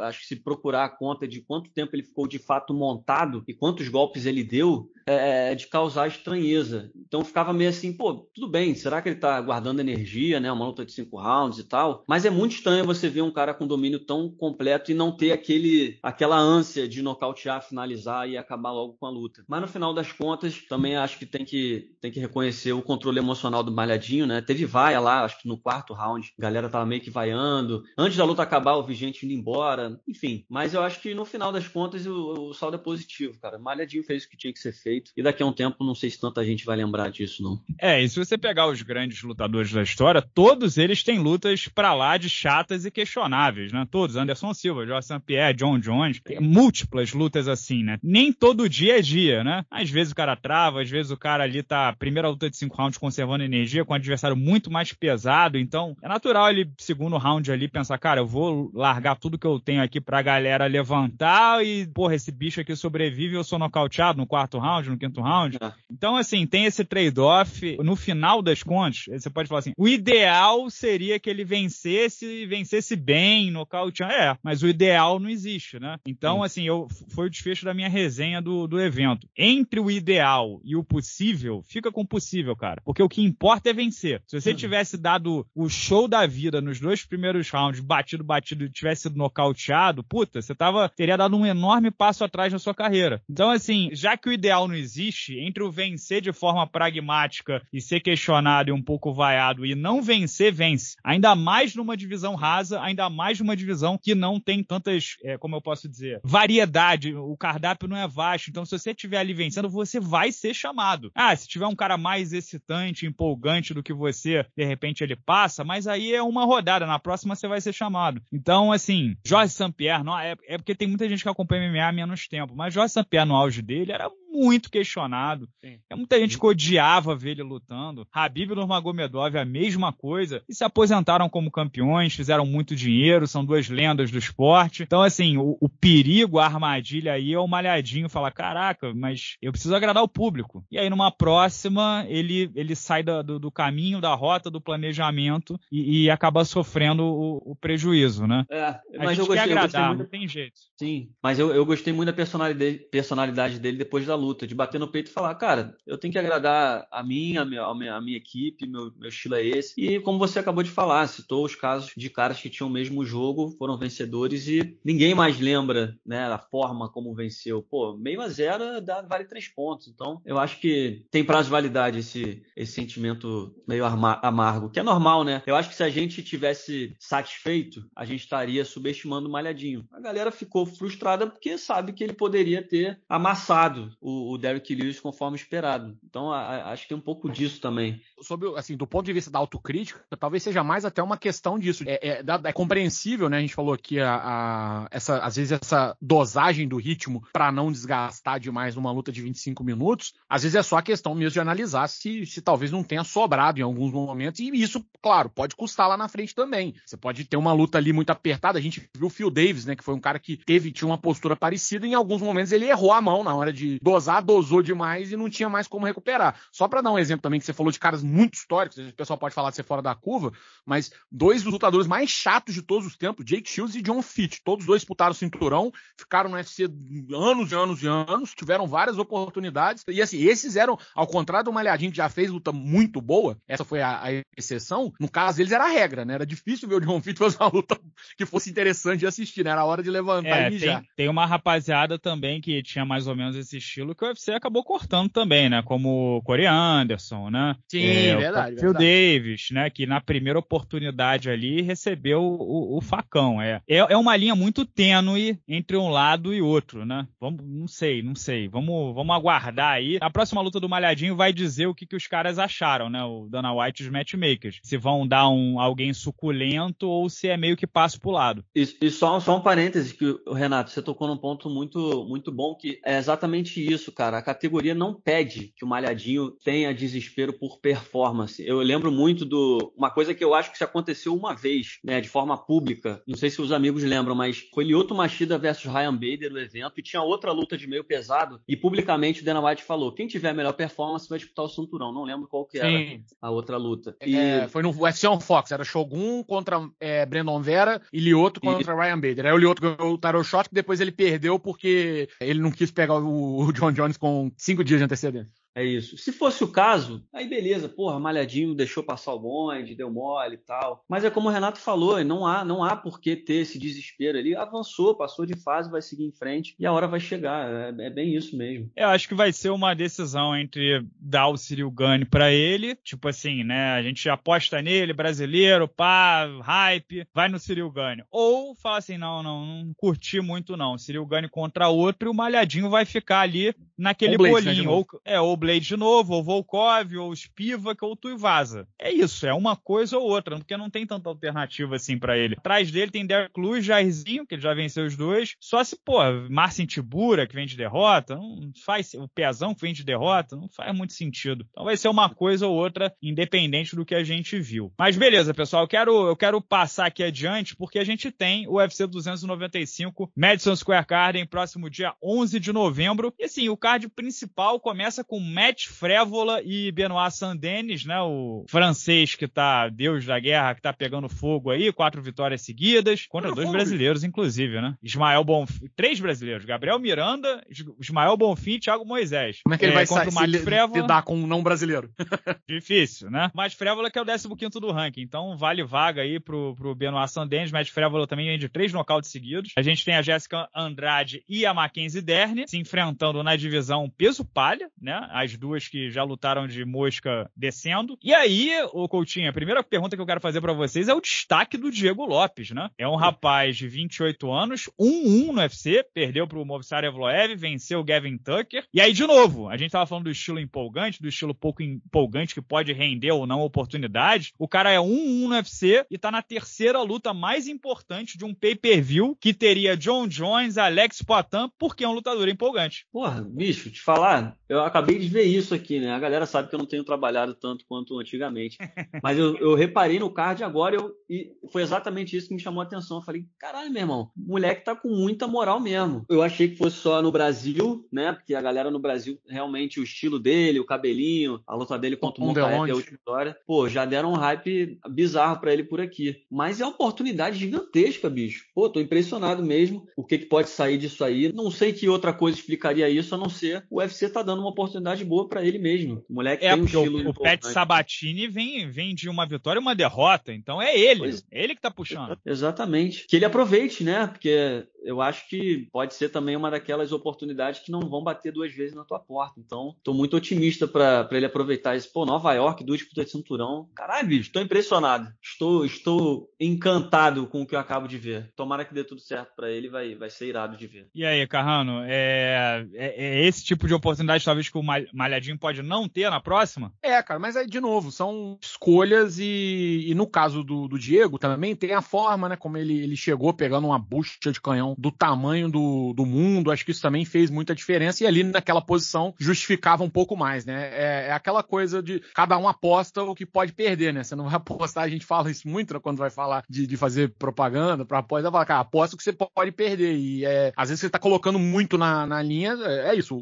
Acho que se procurar procurar a conta de quanto tempo ele ficou de fato montado e quantos golpes ele deu, é, é, de causar estranheza. Então ficava meio assim, pô, tudo bem, será que ele tá guardando energia, né? Uma luta de cinco rounds e tal. Mas é muito estranho você ver um cara com domínio tão completo e não ter aquele, aquela ânsia de nocautear, finalizar e acabar logo com a luta. Mas no final das contas, também acho que tem que, tem que reconhecer o controle emocional do Malhadinho, né? Teve vaia lá, acho que no quarto round, a galera tava meio que vaiando. Antes da luta acabar, o Vigente gente indo embora, enfim. Mas eu acho que no final das contas o, o saldo é positivo, cara. Malhadinho fez o que tinha que ser feito feito. E daqui a um tempo, não sei se tanta gente vai lembrar disso, não. É, e se você pegar os grandes lutadores da história, todos eles têm lutas pra lá de chatas e questionáveis, né? Todos. Anderson Silva, Jorge Pierre, John Jones. Múltiplas lutas assim, né? Nem todo dia é dia, né? Às vezes o cara trava, às vezes o cara ali tá. Primeira luta de cinco rounds conservando energia com um adversário muito mais pesado. Então, é natural ele, segundo round ali, pensar, cara, eu vou largar tudo que eu tenho aqui pra galera levantar e, porra, esse bicho aqui sobrevive, eu sou nocauteado no quarto round, no quinto round. É. Então, assim, tem esse trade-off. No final das contas, você pode falar assim: o ideal seria que ele vencesse e vencesse bem, nocauteando. É, mas o ideal não existe, né? Então, assim, eu, foi o desfecho da minha resenha do, do evento. Entre o ideal e o possível, fica com o possível, cara. Porque o que importa é vencer. Se você uhum. tivesse dado o show da vida nos dois primeiros rounds, batido, batido, e tivesse sido nocauteado, puta, você tava, teria dado um enorme passo atrás na sua carreira. Então, assim, já que o ideal não existe, entre o vencer de forma pragmática e ser questionado e um pouco vaiado e não vencer, vence. Ainda mais numa divisão rasa, ainda mais numa divisão que não tem tantas, é, como eu posso dizer, variedade. O cardápio não é vasto. Então, se você estiver ali vencendo, você vai ser chamado. Ah, se tiver um cara mais excitante, empolgante do que você, de repente ele passa, mas aí é uma rodada. Na próxima você vai ser chamado. Então, assim, Jorge Sampierre, não, é, é porque tem muita gente que acompanha MMA há menos tempo, mas Jorge Sampierre, no auge dele, era muito questionado. Sim. É muita gente que odiava ver ele lutando. Habib e Nurmagomedov a mesma coisa e se aposentaram como campeões, fizeram muito dinheiro, são duas lendas do esporte. Então assim, o, o perigo, a armadilha aí é o malhadinho falar, caraca, mas eu preciso agradar o público. E aí numa próxima ele ele sai da, do, do, caminho, da rota, do planejamento e, e acaba sofrendo o, o, prejuízo, né? É, mas eu gostei, agradar, eu gostei muito. tem jeito. Sim, mas eu, eu gostei muito da personalidade, personalidade dele depois da luta, de bater no peito e falar, cara, eu tenho que agradar a minha, a minha, a minha equipe, meu, meu estilo é esse. E como você acabou de falar, citou os casos de caras que tinham o mesmo jogo, foram vencedores e ninguém mais lembra, né, a forma como venceu. Pô, meio a zero dá, vale três pontos. Então, eu acho que tem prazo de validade esse, esse sentimento meio amargo, que é normal, né? Eu acho que se a gente tivesse satisfeito, a gente estaria subestimando o Malhadinho. A galera ficou frustrada porque sabe que ele poderia ter amassado o o, Derrick Lewis conforme esperado. Então a, acho que tem um pouco disso também sobre, assim, do ponto de vista da autocrítica, talvez seja mais até uma questão disso. É, é, é compreensível, né? A gente falou aqui a, a, essa, às vezes essa dosagem do ritmo para não desgastar demais numa luta de 25 minutos. Às vezes é só a questão mesmo de analisar se, se talvez não tenha sobrado em alguns momentos. E isso, claro, pode custar lá na frente também. Você pode ter uma luta ali muito apertada. A gente viu o Phil Davis, né? Que foi um cara que teve, tinha uma postura parecida. E em alguns momentos ele errou a mão na hora de dosar, dosou demais e não tinha mais como recuperar. Só para dar um exemplo também que você falou de caras muito históricos, o pessoal pode falar de ser fora da curva, mas dois dos lutadores mais chatos de todos os tempos, Jake Shields e John Fitch, todos dois disputaram o cinturão, ficaram no UFC anos e anos e anos, tiveram várias oportunidades, e assim, esses eram, ao contrário do Malhadinho, que já fez luta muito boa, essa foi a, a exceção, no caso deles era a regra, né? Era difícil ver o John Fitch fazer uma luta que fosse interessante de assistir, né? Era a hora de levantar é, e mijar. Tem, tem uma rapaziada também que tinha mais ou menos esse estilo que o UFC acabou cortando também, né? Como o Corey Anderson, né? Sim, Sim, é, verdade. O Phil Davis, né? Que na primeira oportunidade ali recebeu o, o facão. É. é. é uma linha muito tênue entre um lado e outro, né? Vamos, não sei, não sei. Vamos, vamos aguardar aí. A próxima luta do Malhadinho vai dizer o que, que os caras acharam, né? O Dana White e os matchmakers. Se vão dar um alguém suculento ou se é meio que passo pro lado. E, e só, só um parêntese que, Renato, você tocou num ponto muito, muito bom, que é exatamente isso, cara. A categoria não pede que o Malhadinho tenha desespero por performance performance. Eu lembro muito do uma coisa que eu acho que se aconteceu uma vez, né, de forma pública. Não sei se os amigos lembram, mas foi Lyoto Machida versus Ryan Bader no evento e tinha outra luta de meio pesado e publicamente o Dana White falou: quem tiver a melhor performance vai disputar o cinturão. Não lembro qual que era Sim. a outra luta. É, e... É, foi no UFC on Fox, era Shogun contra é, Brandon Vera e Lyoto contra e... Ryan Bader. Aí o Lyoto ganhou o tarot shot que depois ele perdeu porque ele não quis pegar o John Jones com cinco dias de antecedência. É isso. Se fosse o caso, aí beleza, porra, malhadinho deixou passar o bonde, deu mole e tal. Mas é como o Renato falou, não há, não há por que ter esse desespero ali. Avançou, passou de fase, vai seguir em frente e a hora vai chegar. É, é bem isso mesmo. Eu acho que vai ser uma decisão entre dar o Ciril Gani para ele, tipo assim, né? A gente aposta nele, brasileiro, pá, hype, vai no Ciril Gani. Ou fala assim, não, não, não curti muito não. Ciril Gani contra outro e o malhadinho vai ficar ali naquele né, bolinho. Ou, é, ou Blade de novo, ou Volkov, ou Spivak, ou Tuivasa. É isso, é uma coisa ou outra, porque não tem tanta alternativa assim para ele. Atrás dele tem Derek e Jairzinho, que ele já venceu os dois. Só se, pô, Marcin Tibura, que vem de derrota, não faz o Pezão que vem de derrota, não faz muito sentido. Então vai ser uma coisa ou outra, independente do que a gente viu. Mas beleza, pessoal, eu quero, eu quero passar aqui adiante, porque a gente tem o UFC 295 Madison Square Garden, próximo dia 11 de novembro. E assim, o card principal começa com Matt Frévola e Benoit Sandenis, né? O francês que tá, Deus da guerra, que tá pegando fogo aí, quatro vitórias seguidas, contra dois brasileiros, inclusive, né? Ismael Bonfim, três brasileiros, Gabriel Miranda, Ismael Bonfim e Thiago Moisés. Como é que ele é, vai contra sair, o se lidar com um não brasileiro? Difícil, né? Matt Frévola que é o 15 do ranking, então vale vaga aí pro, pro Benoit Sandenis, Matt Frévola também vem de três nocautes seguidos. A gente tem a Jéssica Andrade e a Mackenzie Derne se enfrentando na divisão peso palha, né? as duas que já lutaram de mosca descendo. E aí, o Coutinho, a primeira pergunta que eu quero fazer para vocês é o destaque do Diego Lopes, né? É um rapaz de 28 anos, 1-1 no UFC, perdeu pro Movsar Evloev, venceu o Gavin Tucker. E aí, de novo, a gente tava falando do estilo empolgante, do estilo pouco empolgante que pode render ou não oportunidade. O cara é 1-1 no UFC e tá na terceira luta mais importante de um pay-per-view que teria John Jones, Alex Poitin, porque é um lutador empolgante. Porra, bicho, te falar, eu acabei de ver isso aqui, né? A galera sabe que eu não tenho trabalhado tanto quanto antigamente. Mas eu, eu reparei no card agora eu, e foi exatamente isso que me chamou a atenção. Eu falei, caralho, meu irmão, o moleque tá com muita moral mesmo. Eu achei que fosse só no Brasil, né? Porque a galera no Brasil, realmente, o estilo dele, o cabelinho, a luta dele contra o Montaete, a última história, pô, já deram um hype bizarro para ele por aqui. Mas é uma oportunidade gigantesca, bicho. Pô, tô impressionado mesmo. O que, que pode sair disso aí? Não sei que outra coisa explicaria isso, a não ser o UFC tá dando uma oportunidade oportunidade boa para ele mesmo. O moleque é, tem um estilo o, o Pet Sabatini vem, vem de uma vitória e uma derrota, então é ele, pois, ele que tá puxando. Exatamente. Que ele aproveite, né? Porque eu acho que pode ser também uma daquelas oportunidades que não vão bater duas vezes na tua porta. Então, estou muito otimista para ele aproveitar isso. Pô, Nova York, duas disputas de cinturão. Caralho, bicho, Estou impressionado. Estou, estou encantado com o que eu acabo de ver. Tomara que dê tudo certo para ele, vai, vai ser irado de ver. E aí, Carrano, é, é, é esse tipo de oportunidade talvez que o Malhadinho pode não ter na próxima? É, cara, mas aí, de novo, são escolhas e, e no caso do, do Diego também tem a forma, né, como ele, ele chegou pegando uma bucha de canhão questão do tamanho do, do mundo, acho que isso também fez muita diferença. E ali naquela posição justificava um pouco mais, né? É, é aquela coisa de cada um aposta o que pode perder, né? Você não vai apostar, a gente fala isso muito né, quando vai falar de, de fazer propaganda para apostar, fala, cara, aposta o que você pode perder. E é, às vezes você tá colocando muito na, na linha, é, é isso.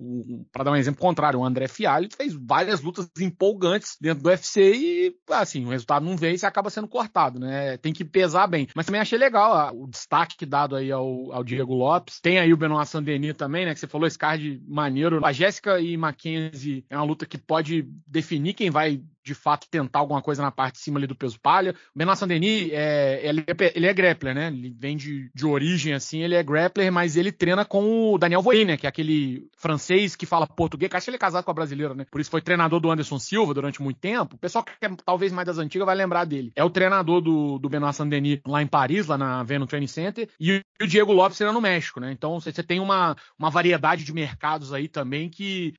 Para dar um exemplo contrário, o André Fialho fez várias lutas empolgantes dentro do UFC e, assim, o resultado não vem e você acaba sendo cortado, né? Tem que pesar bem. Mas também achei legal ó, ah, o destaque dado aí ao, ao Diego Lopes. Tem aí o Benoit Sandeni também, né? Que você falou, esse card maneiro. A Jéssica e Mackenzie é uma luta que pode definir quem vai de fato tentar alguma coisa na parte de cima ali do peso palha. O Benoit Saint-Denis, é, ele, é, ele, é, grappler, né? Ele vem de, de origem, assim, ele é grappler, mas ele treina com o Daniel Voyer, né? Que é aquele francês que fala português, que acho que ele é casado com a brasileira, né? Por isso foi treinador do Anderson Silva durante muito tempo. O pessoal que é talvez mais das antigas vai lembrar dele. É o treinador do, do Benoit Saint-Denis lá em Paris, lá na Venom Training Center, e o Diego Lopes era no México, né? Então você tem uma, uma variedade de mercados aí também que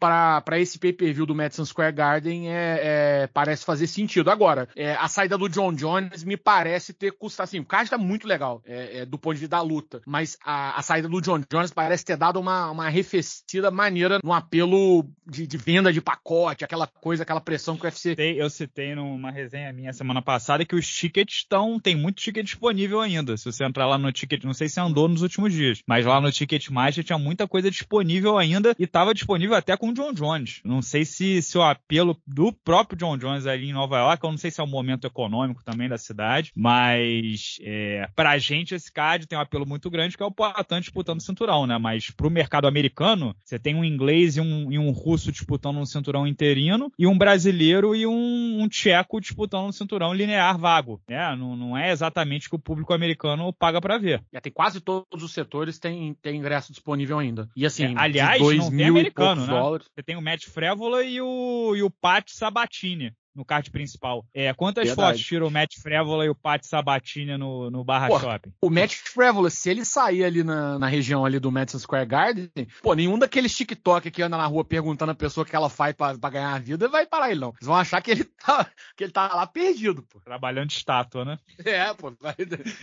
para esse pay-per-view do Madison Square Garden é, é é, parece fazer sentido. Agora, é, a saída do John Jones me parece ter custado, assim, o card tá muito legal é, é, do ponto de vista da luta, mas a, a, saída do John Jones parece ter dado uma, uma arrefecida maneira no apelo de, de venda de pacote, aquela coisa, aquela pressão que o UFC... Eu citei numa resenha minha semana passada que os tickets estão, tem muito ticket disponível ainda, se você entrar lá no ticket, não sei se andou nos últimos dias, mas lá no ticket mais tinha muita coisa disponível ainda e estava disponível até com o John Jones. Não sei se, se o apelo do próprio próprio John Jones ali em Nova York. Eu não sei se é o momento econômico também da cidade, mas é, pra gente esse card tem um apelo muito grande, que é o Poitin disputando o cinturão, né? Mas pro mercado americano, você tem um inglês e um, e um russo disputando um cinturão interino, e um brasileiro e um, um tcheco disputando um cinturão linear vago, né? Não, não é exatamente o que o público americano paga para ver. É, tem quase todos os setores tem, tem ingresso disponível ainda. E assim, é, aliás, dois não mil tem americano, né? Dólares. Você tem o Matt Frévola e o, e o Pat Sabat. Platini no kart principal. É, quantas Verdade. fotos tirou o Matt Frévola e o Pat Sabatina no, no Barra Shopping? O Matt Frévola, se ele sair ali na, na, região ali do Madison Square Garden, pô, nenhum daqueles TikTok que anda na rua perguntando a pessoa que ela faz pra, pra ganhar a vida vai parar ele, não. Eles vão achar que ele tá, que ele tá lá perdido, pô. Trabalhando de estátua, né? É, pô.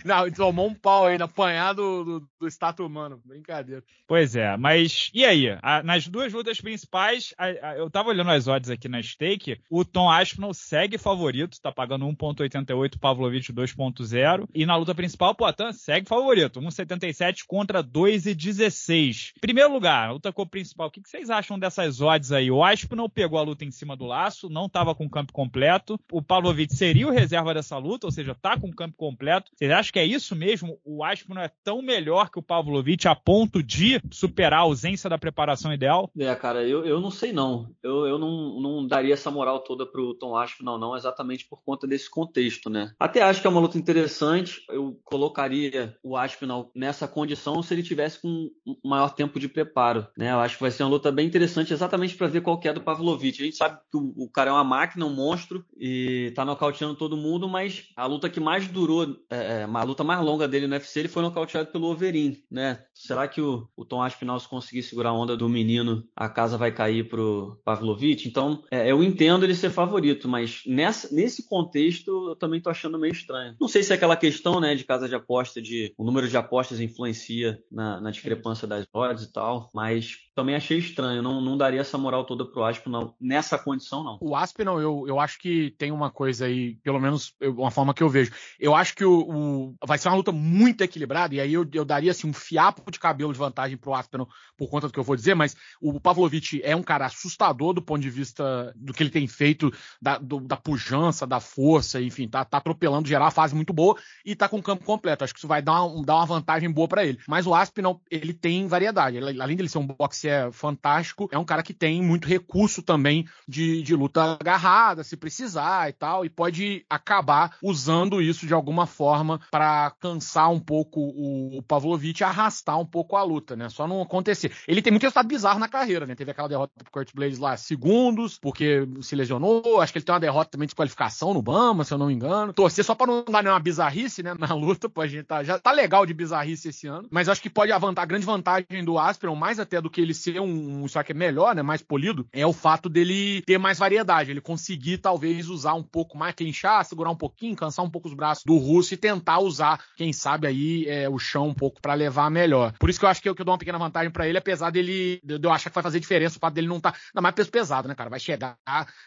Não, ele tomou um pau aí, apanhar do, do, do estátua humano. Brincadeira. Pois é, mas e aí? A, nas duas lutas principais, a, a, eu tava olhando as odds aqui na stake, o Tom Aspen Arsenal segue favorito, tá pagando 1.88, Pavlovic 2.0. E na luta principal, Poitin segue favorito, 1.77 contra 2.16. Primeiro lugar, luta o principal, o que, vocês acham dessas odds aí? O Asp não pegou a luta em cima do laço, não tava com o campo completo. O Pavlovic seria o reserva dessa luta, ou seja, tá com o campo completo. Vocês acham que é isso mesmo? O Asp não é tão melhor que o Pavlovic a ponto de superar a ausência da preparação ideal? É, cara, eu, eu não sei não. Eu, eu não, não daria essa moral toda pro Tom não acho final não exatamente por conta desse contexto, né? Até acho que é uma luta interessante. Eu colocaria o Aspinall nessa condição se ele tivesse com um maior tempo de preparo, né? Eu acho que vai ser uma luta bem interessante exatamente para ver qual é do Pavlovich. A gente sabe que o, o, cara é uma máquina, um monstro e tá nocauteando todo mundo, mas a luta que mais durou, é, é a luta mais longa dele no UFC, ele foi nocauteado pelo Overeem, né? Será que o, o Tom Aspinall se conseguir segurar a onda do menino, a casa vai cair pro Pavlovich? Então, é, eu entendo ele ser favorito mas nessa, nesse contexto eu também tô achando meio estranho. Não sei se é aquela questão, né, de casa de aposta, de o número de apostas influencia na, na discrepância das odds e tal, mas também achei estranho. Não, não daria essa moral toda pro Asp, não, nessa condição, não. O Asp, não, eu, eu acho que tem uma coisa aí, pelo menos eu, uma forma que eu vejo. Eu acho que o, o vai ser uma luta muito equilibrada, e aí eu, eu daria assim, um fiapo de cabelo de vantagem pro Aspinall por conta do que eu vou dizer, mas o Pavlovich é um cara assustador do ponto de vista do que ele tem feito, da da, do, da pujança, da força, enfim, tá, tá atropelando gerar a fase muito boa e tá com o campo completo. Acho que isso vai dar uma, dar uma vantagem boa para ele. Mas o Aspinall, ele tem variedade. Ele, além dele ser um boxer é fantástico, é um cara que tem muito recurso também de, de luta agarrada, se precisar e tal, e pode acabar usando isso de alguma forma para cansar um pouco o, o Pavlovich e arrastar um pouco a luta, né? Só não acontecer. Ele tem muito resultado bizarro na carreira, né? Teve aquela derrota pro Kurt Blades lá, segundos, porque se lesionou, acho que ele tem uma derrota também de qualificação no Bama, se eu não me engano. Torcer só pra não dar nenhuma bizarrice, né? Na luta, pô, a gente tá, já tá legal de bizarrice esse ano. Mas acho que pode avançar. A grande vantagem do Aspiron, mais até do que ele ser um, um é melhor, né? Mais polido, é o fato dele ter mais variedade. Ele conseguir, talvez, usar um pouco mais, clinchar, segurar um pouquinho, cansar um pouco os braços do russo e tentar usar, quem sabe, aí é, o chão um pouco para levar melhor. Por isso que eu acho que eu, que eu dou uma pequena vantagem para ele, apesar dele eu acho que vai fazer diferença o fato dele não estar. Tá, ainda mais peso pesado, né, cara? Vai chegar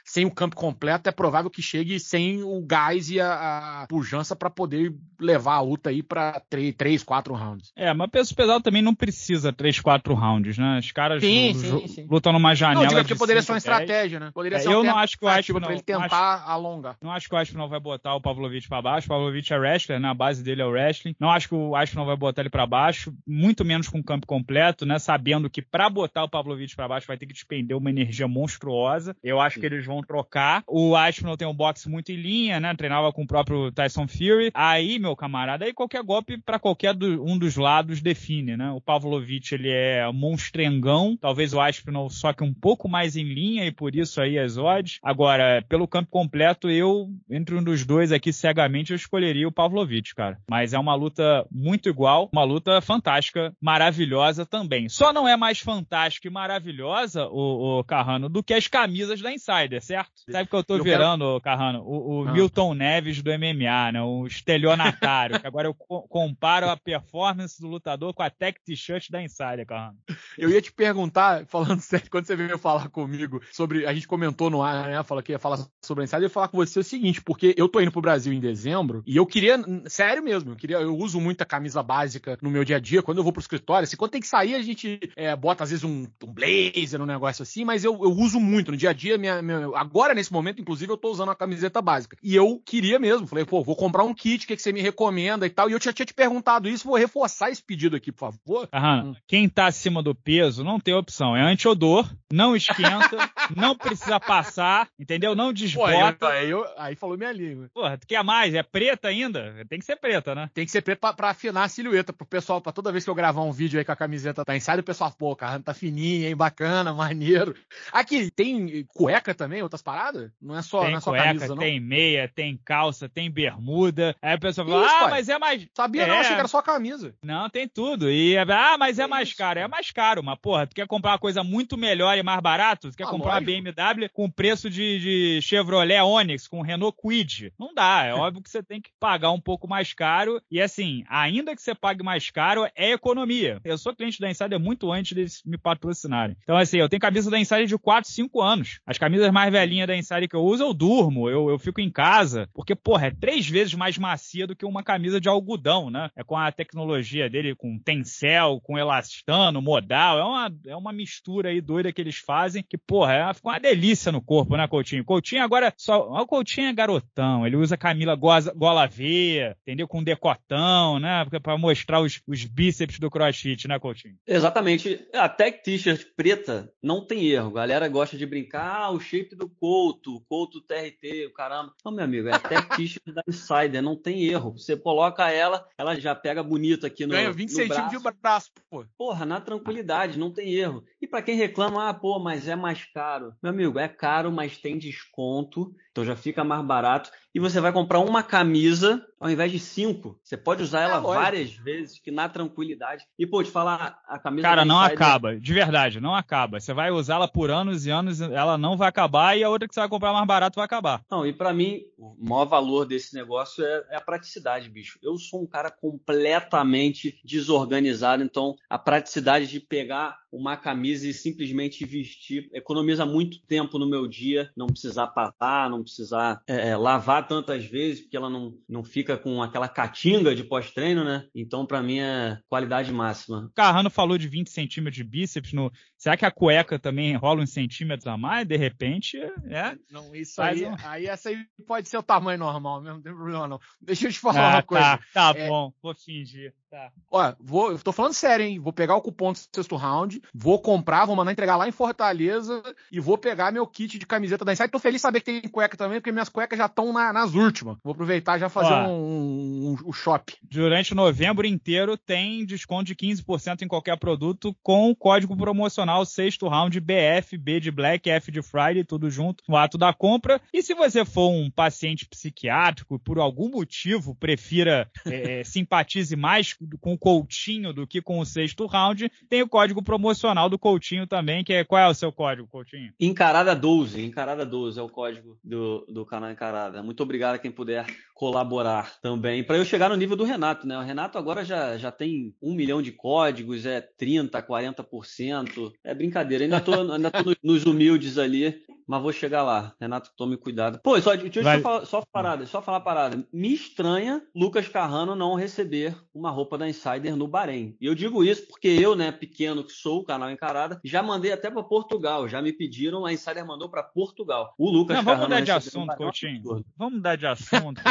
sem o campo completo completa, é provável que chegue sem o gás e a, a pujança para poder levar a luta aí para 3, 4 rounds. É, mas peso pesado também não precisa 3, 4 rounds, né? Os caras sim, no, sim, sim. lutam numa janela. Não, digo, que poderia ser uma 10. estratégia, né? Poderia é, ser eu não acho que o Aspinall, pra ele tentar alongar. Não acho que o Aspinall vai botar o Pavlovich para baixo. O Pavlovich é wrestler, né? A base dele é o wrestling. Não acho que o Aspinall vai botar ele para baixo, muito menos com o campo completo, né? Sabendo que para botar o Pavlovich para baixo vai ter que despender uma energia monstruosa. Eu acho que eles vão trocar. O Aspinall tem um boxe muito em linha, né? Treinava com o próprio Tyson Fury. Aí, meu camarada, aí qualquer golpe para qualquer do, um dos lados define, né? O Pavlovich, ele é monstrengão. Talvez o Aspinall só que um pouco mais em linha e por isso aí as odds. Agora, pelo campo completo, eu, entre um dos dois aqui, cegamente, eu escolheria o Pavlovich, cara. Mas é uma luta muito igual, uma luta fantástica, maravilhosa também. Só não é mais fantástica e maravilhosa, o, o Carrano, do que as camisas da Insider, certo? Sabe que eu tô eu virando, quero... Carrano? O, o ah. Milton Neves do MMA, né? O estelionatário. que agora eu comparo a performance do lutador com a tech t-shirt da Insider, Carrano. Eu ia te perguntar, falando sério, quando você veio falar comigo sobre. A gente comentou no ar, né? Fala que ia falar sobre a Insider, eu ia falar com você o seguinte, porque eu tô indo pro Brasil em dezembro e eu queria. Sério mesmo, eu queria. Eu uso muita camisa básica no meu dia a dia. Quando eu vou pro escritório, assim, quando tem que sair, a gente é, bota às vezes um, um blazer, um negócio assim, mas eu, eu uso muito no dia a dia. Minha, minha, agora, nesse momento, momento, inclusive, eu tô usando a camiseta básica. E eu queria mesmo, falei, pô, vou comprar um kit, o que, é que você me recomenda e tal. E eu já tinha te perguntado isso, vou reforçar esse pedido aqui, por favor. Aham. Hum. Quem tá acima do peso não tem opção. É antiodor, não esquenta, não precisa passar, entendeu? Não desbota. Pô, aí, eu, aí, falou minha língua. Porra, tu quer mais? É preta ainda? Tem que ser preta, né? Tem que ser preta pra, pra afinar a silhueta, pro pessoal, pra toda vez que eu gravar um vídeo aí com a camiseta tá inside, o pessoal, pô, cara, tá fininho, hein, bacana, maneiro. Aqui, tem cueca também, outras paradas? Não é só, tem não é cueca, camisa, não. Tem meia, tem calça, tem bermuda. Aí a pessoa fala, isso, ah, pai? mas é mais. Sabia é... não, achei que era só camisa. Não, tem tudo. E, ah, mas é, é mais isso. caro. É mais caro, mas porra, tu quer comprar uma coisa muito melhor e mais barato? Tu quer ah, comprar lógico. uma BMW com preço de, de Chevrolet Onix, com Renault Quid? Não dá. É óbvio que você tem que pagar um pouco mais caro. E assim, ainda que você pague mais caro, é economia. Eu sou cliente da Insider muito antes deles me patrocinarem. Então, assim, eu tenho camisa da Insider de 4, 5 anos. As camisas mais velhinhas da Insider que eu uso, eu durmo, eu, eu fico em casa. Porque, porra, é três vezes mais macia do que uma camisa de algodão, né? É com a tecnologia dele, com tencel, com elastano, modal. É uma, é uma mistura aí doida que eles fazem, que, porra, é uma, uma delícia no corpo, né, Coutinho? Coutinho agora só. O Coutinho é garotão, ele usa Camila gola V, entendeu? Com decotão, né? Pra mostrar os, os bíceps do crossfit, né, Coutinho? Exatamente. Até t-shirt preta não tem erro. A galera gosta de brincar, ah, o shape do couto, Paulo, Couto TRT, o caramba. Não, meu amigo, é até Tactitioner da Insider, não tem erro. Você coloca ela, ela já pega bonito aqui no. Ganha 20 no centímetros de braço, pô. Porra, na tranquilidade, não tem erro. E para quem reclama, ah, pô, mas é mais caro. Meu amigo, é caro, mas tem desconto, então já fica mais barato. E você vai comprar uma camisa ao invés de cinco. Você pode usar é, ela é, várias vezes, que na tranquilidade. E, pô, te falar, a camisa. Cara, não é acaba. De verdade, não acaba. Você vai usá-la por anos e anos, ela não vai acabar, e a outra que você vai comprar mais barato vai acabar. Não, e para mim, o maior valor desse negócio é, é, a praticidade, bicho. Eu sou um cara completamente desorganizado, então a praticidade de pegar uma camisa e simplesmente vestir. Economiza muito tempo no meu dia, não precisar passar, não precisar é, é lavar tantas vezes, porque ela não, não fica com aquela catinga de pós-treino, né? Então, para mim, é qualidade máxima. Carrano falou de 20 centímetros de bíceps. No... Será que a cueca também enrola uns centímetros a mais? De repente, é. é. Não, isso aí, um... aí essa aí pode ser o tamanho normal mesmo, não tem problema não. Deixa eu te falar ah, uma tá, coisa. Tá, é... bom, vou fingir. Tá. Olha, vou, eu tô falando sério, hein? Vou pegar o cupom do sexto round, vou comprar, vou mandar entregar lá em Fortaleza e vou pegar meu kit de camiseta da Insight. Tô feliz saber que tem cueca também, porque minhas cuecas já estão na, nas últimas. Vou aproveitar já fazer Ó, um, um, um shopping. Durante novembro inteiro tem desconto de 15% em qualquer produto com o código promocional sexto round BF, B de Black, F de Friday, tudo junto no ato da compra. E se você for um paciente psiquiátrico e por algum motivo prefira é, simpatize mais com o Coutinho do que com o sexto round, tem o código promocional emocional do Coutinho também, que é qual é o seu código, Coutinho? Encarada 12, Encarada 12 é o código do, do canal Encarada. Muito obrigado a quem puder colaborar também, para eu chegar no nível do Renato, né? O Renato agora já, já tem um milhão de códigos, é 30, 40%, é brincadeira, ainda tô, ainda tô nos, humildes ali, mas vou chegar lá. Renato, tome cuidado. Pô, só, deixa falar, só parada, só falar parada. Me estranha Lucas Carrano não receber uma roupa da Insider no Bahrein. E eu digo isso porque eu, né, pequeno que sou, canal Encarada. Já mandei até para Portugal, já me pediram, a Insider mandou para Portugal. O Lucas Não, vamos mudar de assunto, Coutinho. Vamos mudar de assunto.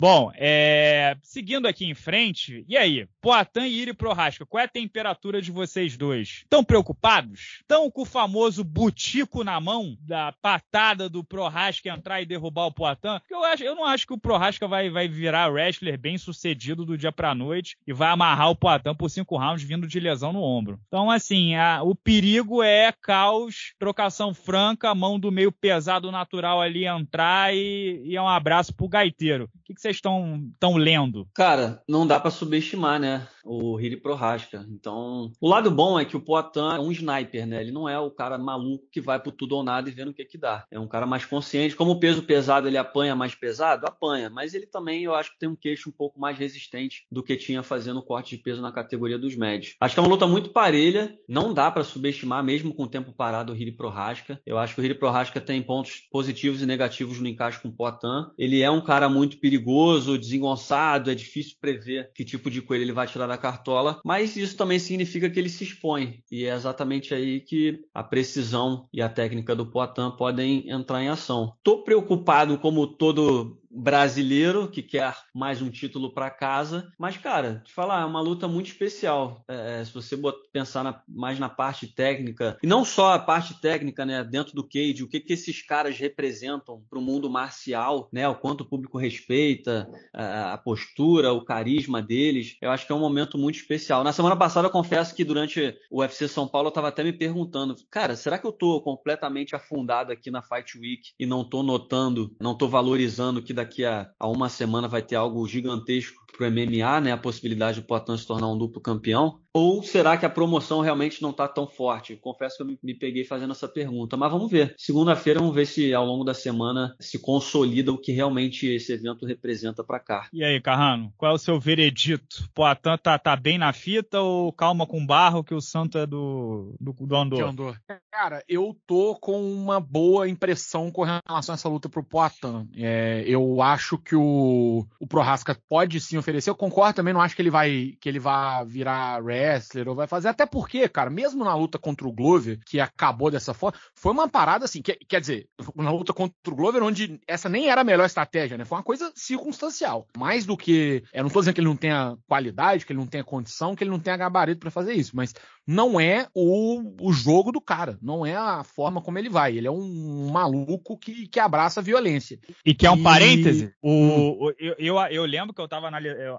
Bom, é... seguindo aqui em frente, e aí? Poatan e Iri Prorasca, qual é a temperatura de vocês dois? Estão preocupados? Estão com o famoso butico na mão da patada do Prorasca entrar e derrubar o Poatan? Eu, acho, eu não acho que o Prorasca vai, vai virar wrestler bem sucedido do dia pra noite e vai amarrar o Poatan por cinco rounds vindo de lesão no ombro. Então, então, assim, a, o perigo é caos, trocação franca, mão do meio pesado natural ali entrar e, e é um abraço pro gaiteiro. O que vocês estão tão lendo? Cara, não dá para subestimar, né? O Riri Prohaska. Então, o lado bom é que o Poitin é um sniper, né? Ele não é o cara maluco que vai pro tudo ou nada e vendo o que que dá. É um cara mais consciente. Como o peso pesado ele apanha mais pesado, apanha. Mas ele também, eu acho que tem um queixo um pouco mais resistente do que tinha fazendo o corte de peso na categoria dos médios. Acho que é uma luta muito parelha não dá para subestimar, mesmo com o tempo parado, o Hiri Prohaska. Eu acho que o Hiri Prohaska tem pontos positivos e negativos no encaixe com o Poitin. Ele é um cara muito perigoso, desengonçado, é difícil prever que tipo de coelho ele vai tirar da cartola, mas isso também significa que ele se expõe. E é exatamente aí que a precisão e a técnica do Poitin podem entrar em ação. Tô preocupado, como todo brasileiro que quer mais um título para casa. Mas, cara, te falar, é uma luta muito especial. É, é se você pensar na, mais na parte técnica, e não só a parte técnica, né, dentro do cage, o que, que esses caras representam para o mundo marcial, né, o quanto o público respeita, a, a, postura, o carisma deles. Eu acho que é um momento muito especial. Na semana passada, eu confesso que durante o UFC São Paulo, eu estava até me perguntando, cara, será que eu tô completamente afundado aqui na Fight Week e não tô notando, não tô valorizando que daqui a, a uma semana vai ter algo gigantesco pro MMA, né? A possibilidade do Poitin se tornar um duplo campeão? Ou será que a promoção realmente não está tão forte? Confesso que eu me, me peguei fazendo essa pergunta, mas vamos ver. Segunda-feira, vamos ver se ao longo da semana se consolida o que realmente esse evento representa para cá. E aí, Carrano, qual é o seu veredito? Poitin tá, tá bem na fita ou calma com barro que o Santo é do, do, do Andor? Andor? Cara, eu tô com uma boa impressão com relação a essa luta pro Poitin. É, eu acho que o, o Prohaska pode sim Austin ofereceu. Concordo também, não acho que ele vai que ele vai virar wrestler ou vai fazer. Até porque, cara, mesmo na luta contra o Glover, que acabou dessa forma, foi uma parada assim. Que, quer dizer, na luta contra o Glover, onde essa nem era a melhor estratégia, né? Foi uma coisa circunstancial. Mais do que. Eu não tô dizendo que ele não tenha qualidade, que ele não tenha condição, que ele não tenha gabarito para fazer isso, mas não é o, o jogo do cara, não é a forma como ele vai. Ele é um maluco que, que abraça a violência. E que é um e... parêntese. O, hum. o eu, eu, eu, lembro que eu estava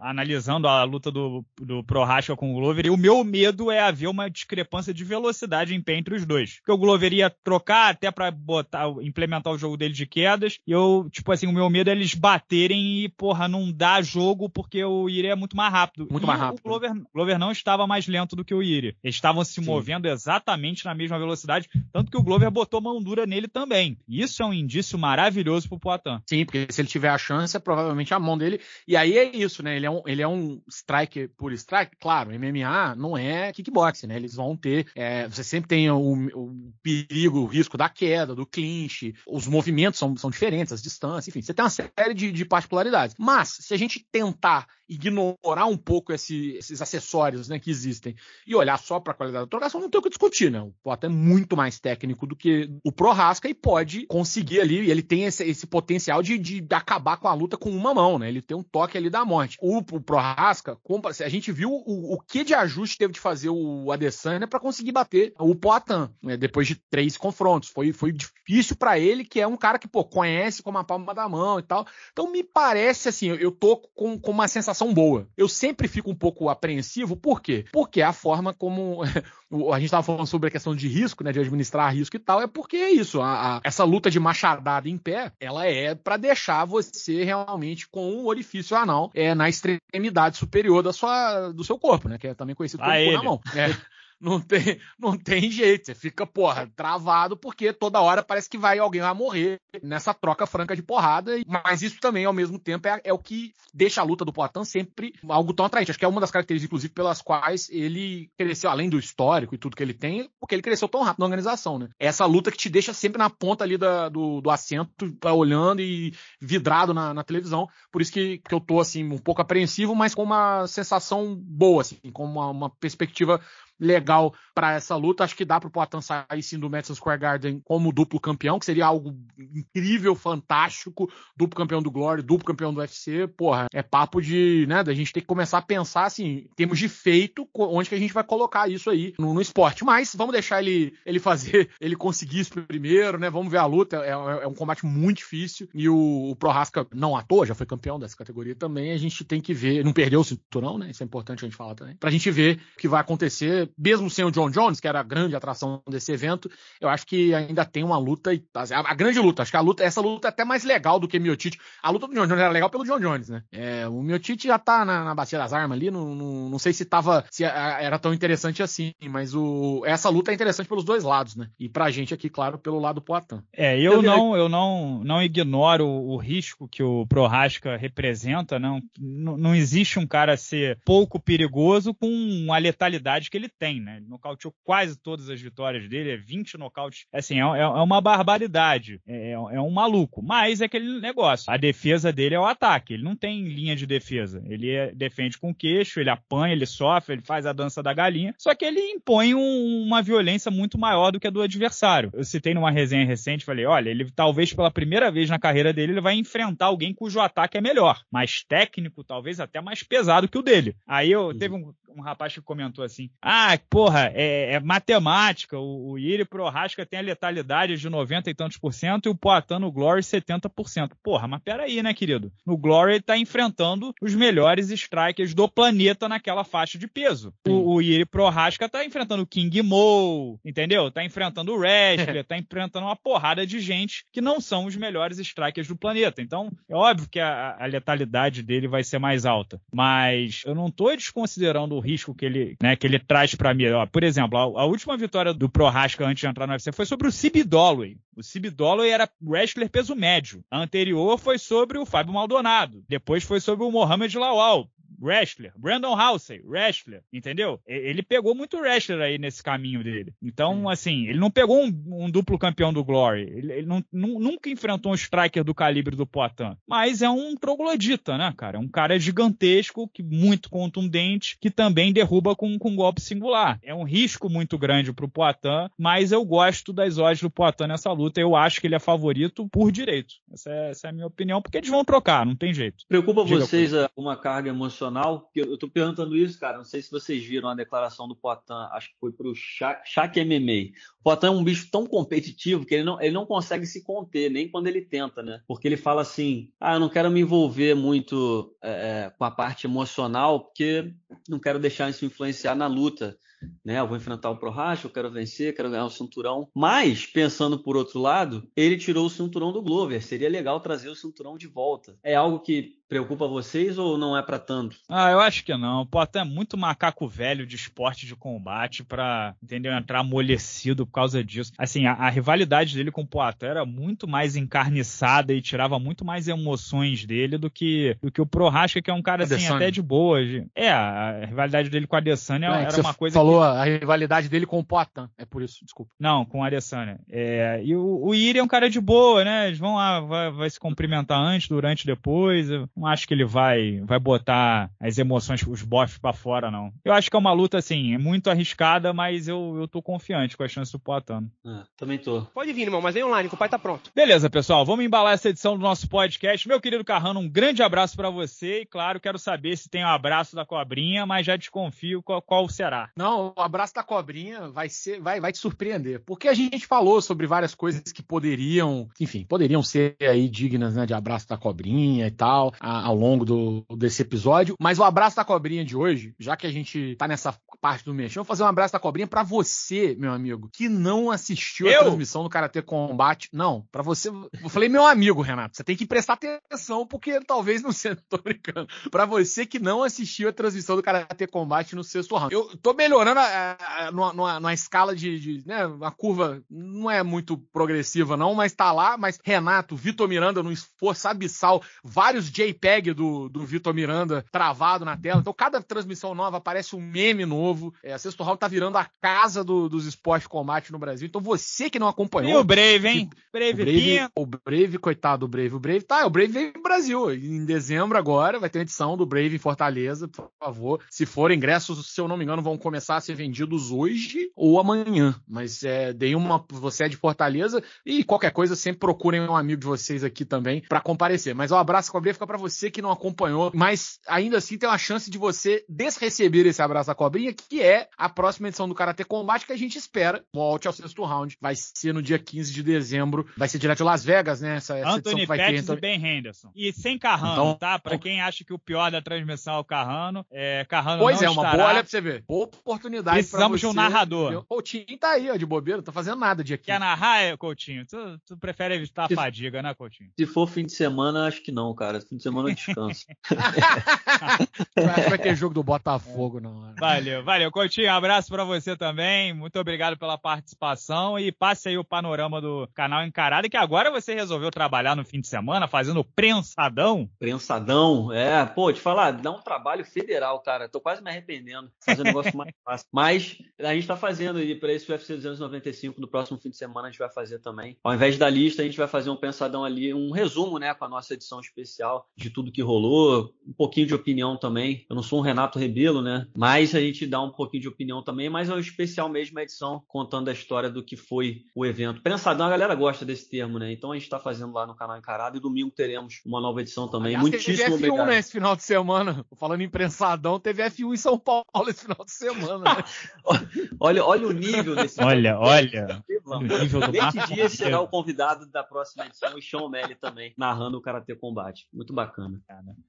analisando a luta do, do Prohaska com o Glover e o meu medo é haver uma discrepância de velocidade em pé entre os dois. Porque o Glover ia trocar até para botar, implementar o jogo dele de quedas. E eu, tipo assim, o meu medo é eles baterem e, porra, não dá jogo porque o Iri é muito mais rápido. Muito e mais rápido. O Glover, Glover não estava mais lento do que o Iri estavam se Sim. movendo exatamente na mesma velocidade, tanto que o Glover botou mão dura nele também. Isso é um indício maravilhoso pro Poitin. Sim, porque se ele tiver a chance, é provavelmente a mão dele. E aí é isso, né? Ele é um, ele é um striker por strike. Claro, MMA não é kickboxing, né? Eles vão ter. É, você sempre tem o, o, perigo, o risco da queda, do clinch, os movimentos são, são diferentes, as distâncias, enfim. Você tem uma série de, de particularidades. Mas, se a gente tentar ignorar um pouco esse, esses acessórios né, que existem e olhar só para para a qualidade da trocação não tem o que discutir, né? O Potter é muito mais técnico do que o Prohaska e pode conseguir ali, e ele tem esse, esse potencial de, de, acabar com a luta com uma mão, né? Ele tem um toque ali da morte. O, o Prohaska, a gente viu o, o, que de ajuste teve de fazer o Adesanya né, para conseguir bater o Poatan, né? Depois de três confrontos. Foi, foi difícil para ele, que é um cara que, pô, conhece como a palma da mão e tal. Então me parece assim, eu, eu tô com, com uma sensação boa. Eu sempre fico um pouco apreensivo, por quê? Porque é a forma como a gente estava falando sobre a questão de risco, né, de administrar risco e tal, é porque é isso. A, a, essa luta de machadada em pé, ela é para deixar você realmente com um orifício anal é, na extremidade superior da sua, do seu corpo, né, que é também conhecido como ah, cu na mão. É. não tem, não tem jeito. Você fica, porra, travado, porque toda hora parece que vai alguém vai morrer nessa troca franca de porrada. Mas isso também, ao mesmo tempo, é, é o que deixa a luta do Poitin sempre algo tão atraente. Acho que é uma das características, inclusive, pelas quais ele cresceu, além do histórico e tudo que ele tem, porque ele cresceu tão rápido na organização, né? Essa luta que te deixa sempre na ponta ali da, do, do assento, tá olhando e vidrado na, na televisão. Por isso que, que eu tô, assim, um pouco apreensivo, mas com uma sensação boa, assim, com uma, uma perspectiva legal para essa luta. Acho que dá para o Poitin sair sim do Madison Square Garden como duplo campeão, que seria algo incrível, fantástico. Duplo campeão do Glory, duplo campeão do UFC. Porra, é papo de, né, da gente ter que começar a pensar assim, temos de feito onde que a gente vai colocar isso aí no, no esporte. Mas vamos deixar ele, ele fazer, ele conseguir isso primeiro, né? Vamos ver a luta. É, é, é um combate muito difícil e o, o Prohaska não à toa, já foi campeão dessa categoria também. A gente tem que ver, não perdeu o cinturão, né? Isso é importante a gente falar também. Pra gente ver o que vai acontecer mesmo sem o John Jones, que era a grande atração desse evento, eu acho que ainda tem uma luta, é a, grande luta, acho que a luta, essa luta é até mais legal do que Miotic. A luta do John Jones era legal pelo John Jones, né? É, o Miotic já tá na, na bacia das armas ali, não, não, não sei se tava, se era tão interessante assim, mas o, essa luta é interessante pelos dois lados, né? E pra gente aqui, claro, pelo lado Poitin. É, eu, eu não, eu não, não ignoro o, o risco que o Prohaska representa, não, não, não existe um cara ser pouco perigoso com a letalidade que ele tem, né? Ele nocauteou quase todas as vitórias dele, é 20 nocautes. É assim, é, é, é uma barbaridade. É, é, é, um maluco. Mas é aquele negócio. A defesa dele é o ataque. Ele não tem linha de defesa. Ele é, defende com queixo, ele apanha, ele sofre, ele faz a dança da galinha. Só que ele impõe um, uma violência muito maior do que a do adversário. Eu citei numa resenha recente, falei, olha, ele talvez pela primeira vez na carreira dele, ele vai enfrentar alguém cujo ataque é melhor. Mais técnico, talvez até mais pesado que o dele. Aí eu uhum. teve um, um rapaz que comentou assim: Ah, porra, é, é matemática, o, o Iri pro tem a letalidade de 90 e tantos por cento e o Poatan no Glory 70 por cento. Porra, mas peraí, né, querido? No Glory ele tá enfrentando os melhores strikers do planeta naquela faixa de peso. O, o Iri pro tá enfrentando o King Mo, entendeu? Tá enfrentando o Wrestler, tá enfrentando uma porrada de gente que não são os melhores strikers do planeta. Então, é óbvio que a, a letalidade dele vai ser mais alta. Mas eu não tô desconsiderando o risco que ele, né, que ele traz para mim. Ó, por exemplo, a, a, última vitória do Prohaska antes de entrar no UFC foi sobre o Cib Holloway. O Cib Holloway era wrestler peso médio. A anterior foi sobre o Fábio Maldonado. Depois foi sobre o Mohamed Lawal wrestler. Brandon Housey, wrestler, entendeu? Ele pegou muito wrestler aí nesse caminho dele. Então, hum. assim, ele não pegou um, um duplo campeão do Glory. Ele, ele não, nunca enfrentou um striker do calibre do Poitin. Mas é um troglodita, né, cara? É um cara gigantesco, que muito contundente, que também derruba com, com um golpe singular. É um risco muito grande pro Poitin, mas eu gosto das odds do Poitin nessa luta. Eu acho que ele é favorito por direito. Essa é, essa é a minha opinião, porque eles vão trocar, não tem jeito. Preocupa Diga vocês alguma carga emocional Nacional, eu estou perguntando isso, cara, não sei se vocês viram a declaração do Poitin, acho que foi para o Shaq MMA. O Poitin é um bicho tão competitivo que ele não, ele não consegue se conter, nem quando ele tenta, né? Porque ele fala assim: ah, eu não quero me envolver muito é, com a parte emocional, porque não quero deixar isso influenciar na luta. Né, eu vou enfrentar o Prohash, eu quero vencer, quero ganhar o cinturão. Mas, pensando por outro lado, ele tirou o cinturão do Glover. Seria legal trazer o cinturão de volta. É algo que preocupa vocês ou não é para tanto? Ah, eu acho que não. Pô, é muito macaco velho de esporte de combate para entender entrar amolecido por causa disso. Assim, a, a rivalidade dele com o Poitin era muito mais encarniçada e tirava muito mais emoções dele do que, do que o Prohaska, que é um cara assim, até de boa. É, a rivalidade dele com a Adesanya é, era uma coisa. falou que... a rivalidade dele com o Poitin, é por isso, desculpa. Não, com a Adesanya. É, e o, o Iri é um cara de boa, né? Eles vão lá, vai, vai se cumprimentar antes, durante, depois. Eu não acho que ele vai, vai botar as emoções, os bofs para fora, não. Eu acho que é uma luta, assim, muito arriscada, mas eu, eu tô confiante com a chance do o pó é, também tô. Pode vir, irmão, mas vem online, que o pai tá pronto. Beleza, pessoal, vamos embalar essa edição do nosso podcast. Meu querido Carrano, um grande abraço para você e, claro, quero saber se tem o um abraço da cobrinha, mas já desconfio qual, qual, será. Não, o abraço da cobrinha vai ser, vai, vai te surpreender, porque a gente falou sobre várias coisas que poderiam, enfim, poderiam ser aí dignas, né, de abraço da cobrinha e tal, a, ao longo do, desse episódio, mas o abraço da cobrinha de hoje, já que a gente tá nessa parte do mexão, vou fazer um abraço da cobrinha para você, meu amigo, que não assistiu eu? a transmissão do Karate Combate. Não, para você. Eu falei, meu amigo, Renato, você tem que prestar atenção, porque talvez não seja. Tô brincando. Pra você que não assistiu a transmissão do Karate Combate no sexto round. Eu tô melhorando a, a, a, numa, numa, escala de. de né, uma curva não é muito progressiva, não, mas tá lá. Mas Renato, Vitor Miranda, num esforço abissal, vários JPEG do, do Vitor Miranda travado na tela. Então, cada transmissão nova aparece um meme novo. É, sexto round tá virando a casa do, dos esportes combate no Brasil. Então você que não acompanhou. E o Brave, hein? Que, Brave, o Brave, o Brave, coitado do Brave. O Brave, tá, o Brave veio no Brasil. Em dezembro agora vai ter uma edição do Brave em Fortaleza, por favor. Se for ingressos, se eu não me engano, vão começar a ser vendidos hoje ou amanhã. Mas é, deem uma. Você é de Fortaleza e qualquer coisa, sempre procurem um amigo de vocês aqui também para comparecer. Mas o um abraço cobrinha fica para você que não acompanhou, mas ainda assim tem uma chance de você desreceber esse abraço da cobrinha, que é a próxima edição do Karate Combate que a gente espera. Bom, volte ao sexto round. Vai ser no dia 15 de dezembro. Vai ser direto de Las Vegas, né? Essa, essa Anthony Pettis ter... Então e Ben Henderson. E sem Carrano, então, tá? Pra então quem acha que o pior da transmissão é o Carrano, é, Carrano pois não é, uma estará. boa, olha pra você ver. Boa oportunidade Precisamos de um narrador. O Coutinho tá aí, ó, de bobeira, não tá fazendo nada dia 15. Quer narrar, é, Coutinho? Tu, tu prefere evitar se, a fadiga, né, Coutinho? Se for fim de semana, acho que não, cara. Fim de semana eu descanso. acho que vai ter jogo do Botafogo, não. Valeu, valeu. Coutinho, abraço pra você também. Muito obrigado pela parte participação e passe aí o panorama do canal Encarada, que agora você resolveu trabalhar no fim de semana fazendo prensadão. Prensadão, é, pô, te falar, dá um trabalho federal, cara. Tô quase me arrependendo, fazendo um negócio mais fácil. Mas a gente tá fazendo e para esse UFC 295 no próximo fim de semana a gente vai fazer também. Ao invés da lista, a gente vai fazer um pensadão ali, um resumo, né, com a nossa edição especial de tudo que rolou, um pouquinho de opinião também. Eu não sou um Renato Rebelo, né? Mas a gente dá um pouquinho de opinião também, mas é um especial mesmo a edição contando da história do que foi o evento. Prensadão, a galera gosta desse termo, né? Então a gente está fazendo lá no canal Encarado e domingo teremos uma nova edição também. Aliás, Muitíssimo teve F1 obrigado. Né, esse final de semana. Falando em prensadão, teve F1 em São Paulo esse final de semana. Né? olha, olha o nível desse. Olha, olha. O nível do Neste dia será o convidado da próxima edição, o Sean Melly também, narrando o ter Combate. Muito bacana.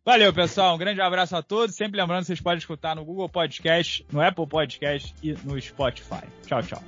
Valeu, pessoal. Um grande abraço a todos. Sempre lembrando, vocês podem escutar no Google Podcast, no Apple Podcast e no Spotify. Tchau, tchau.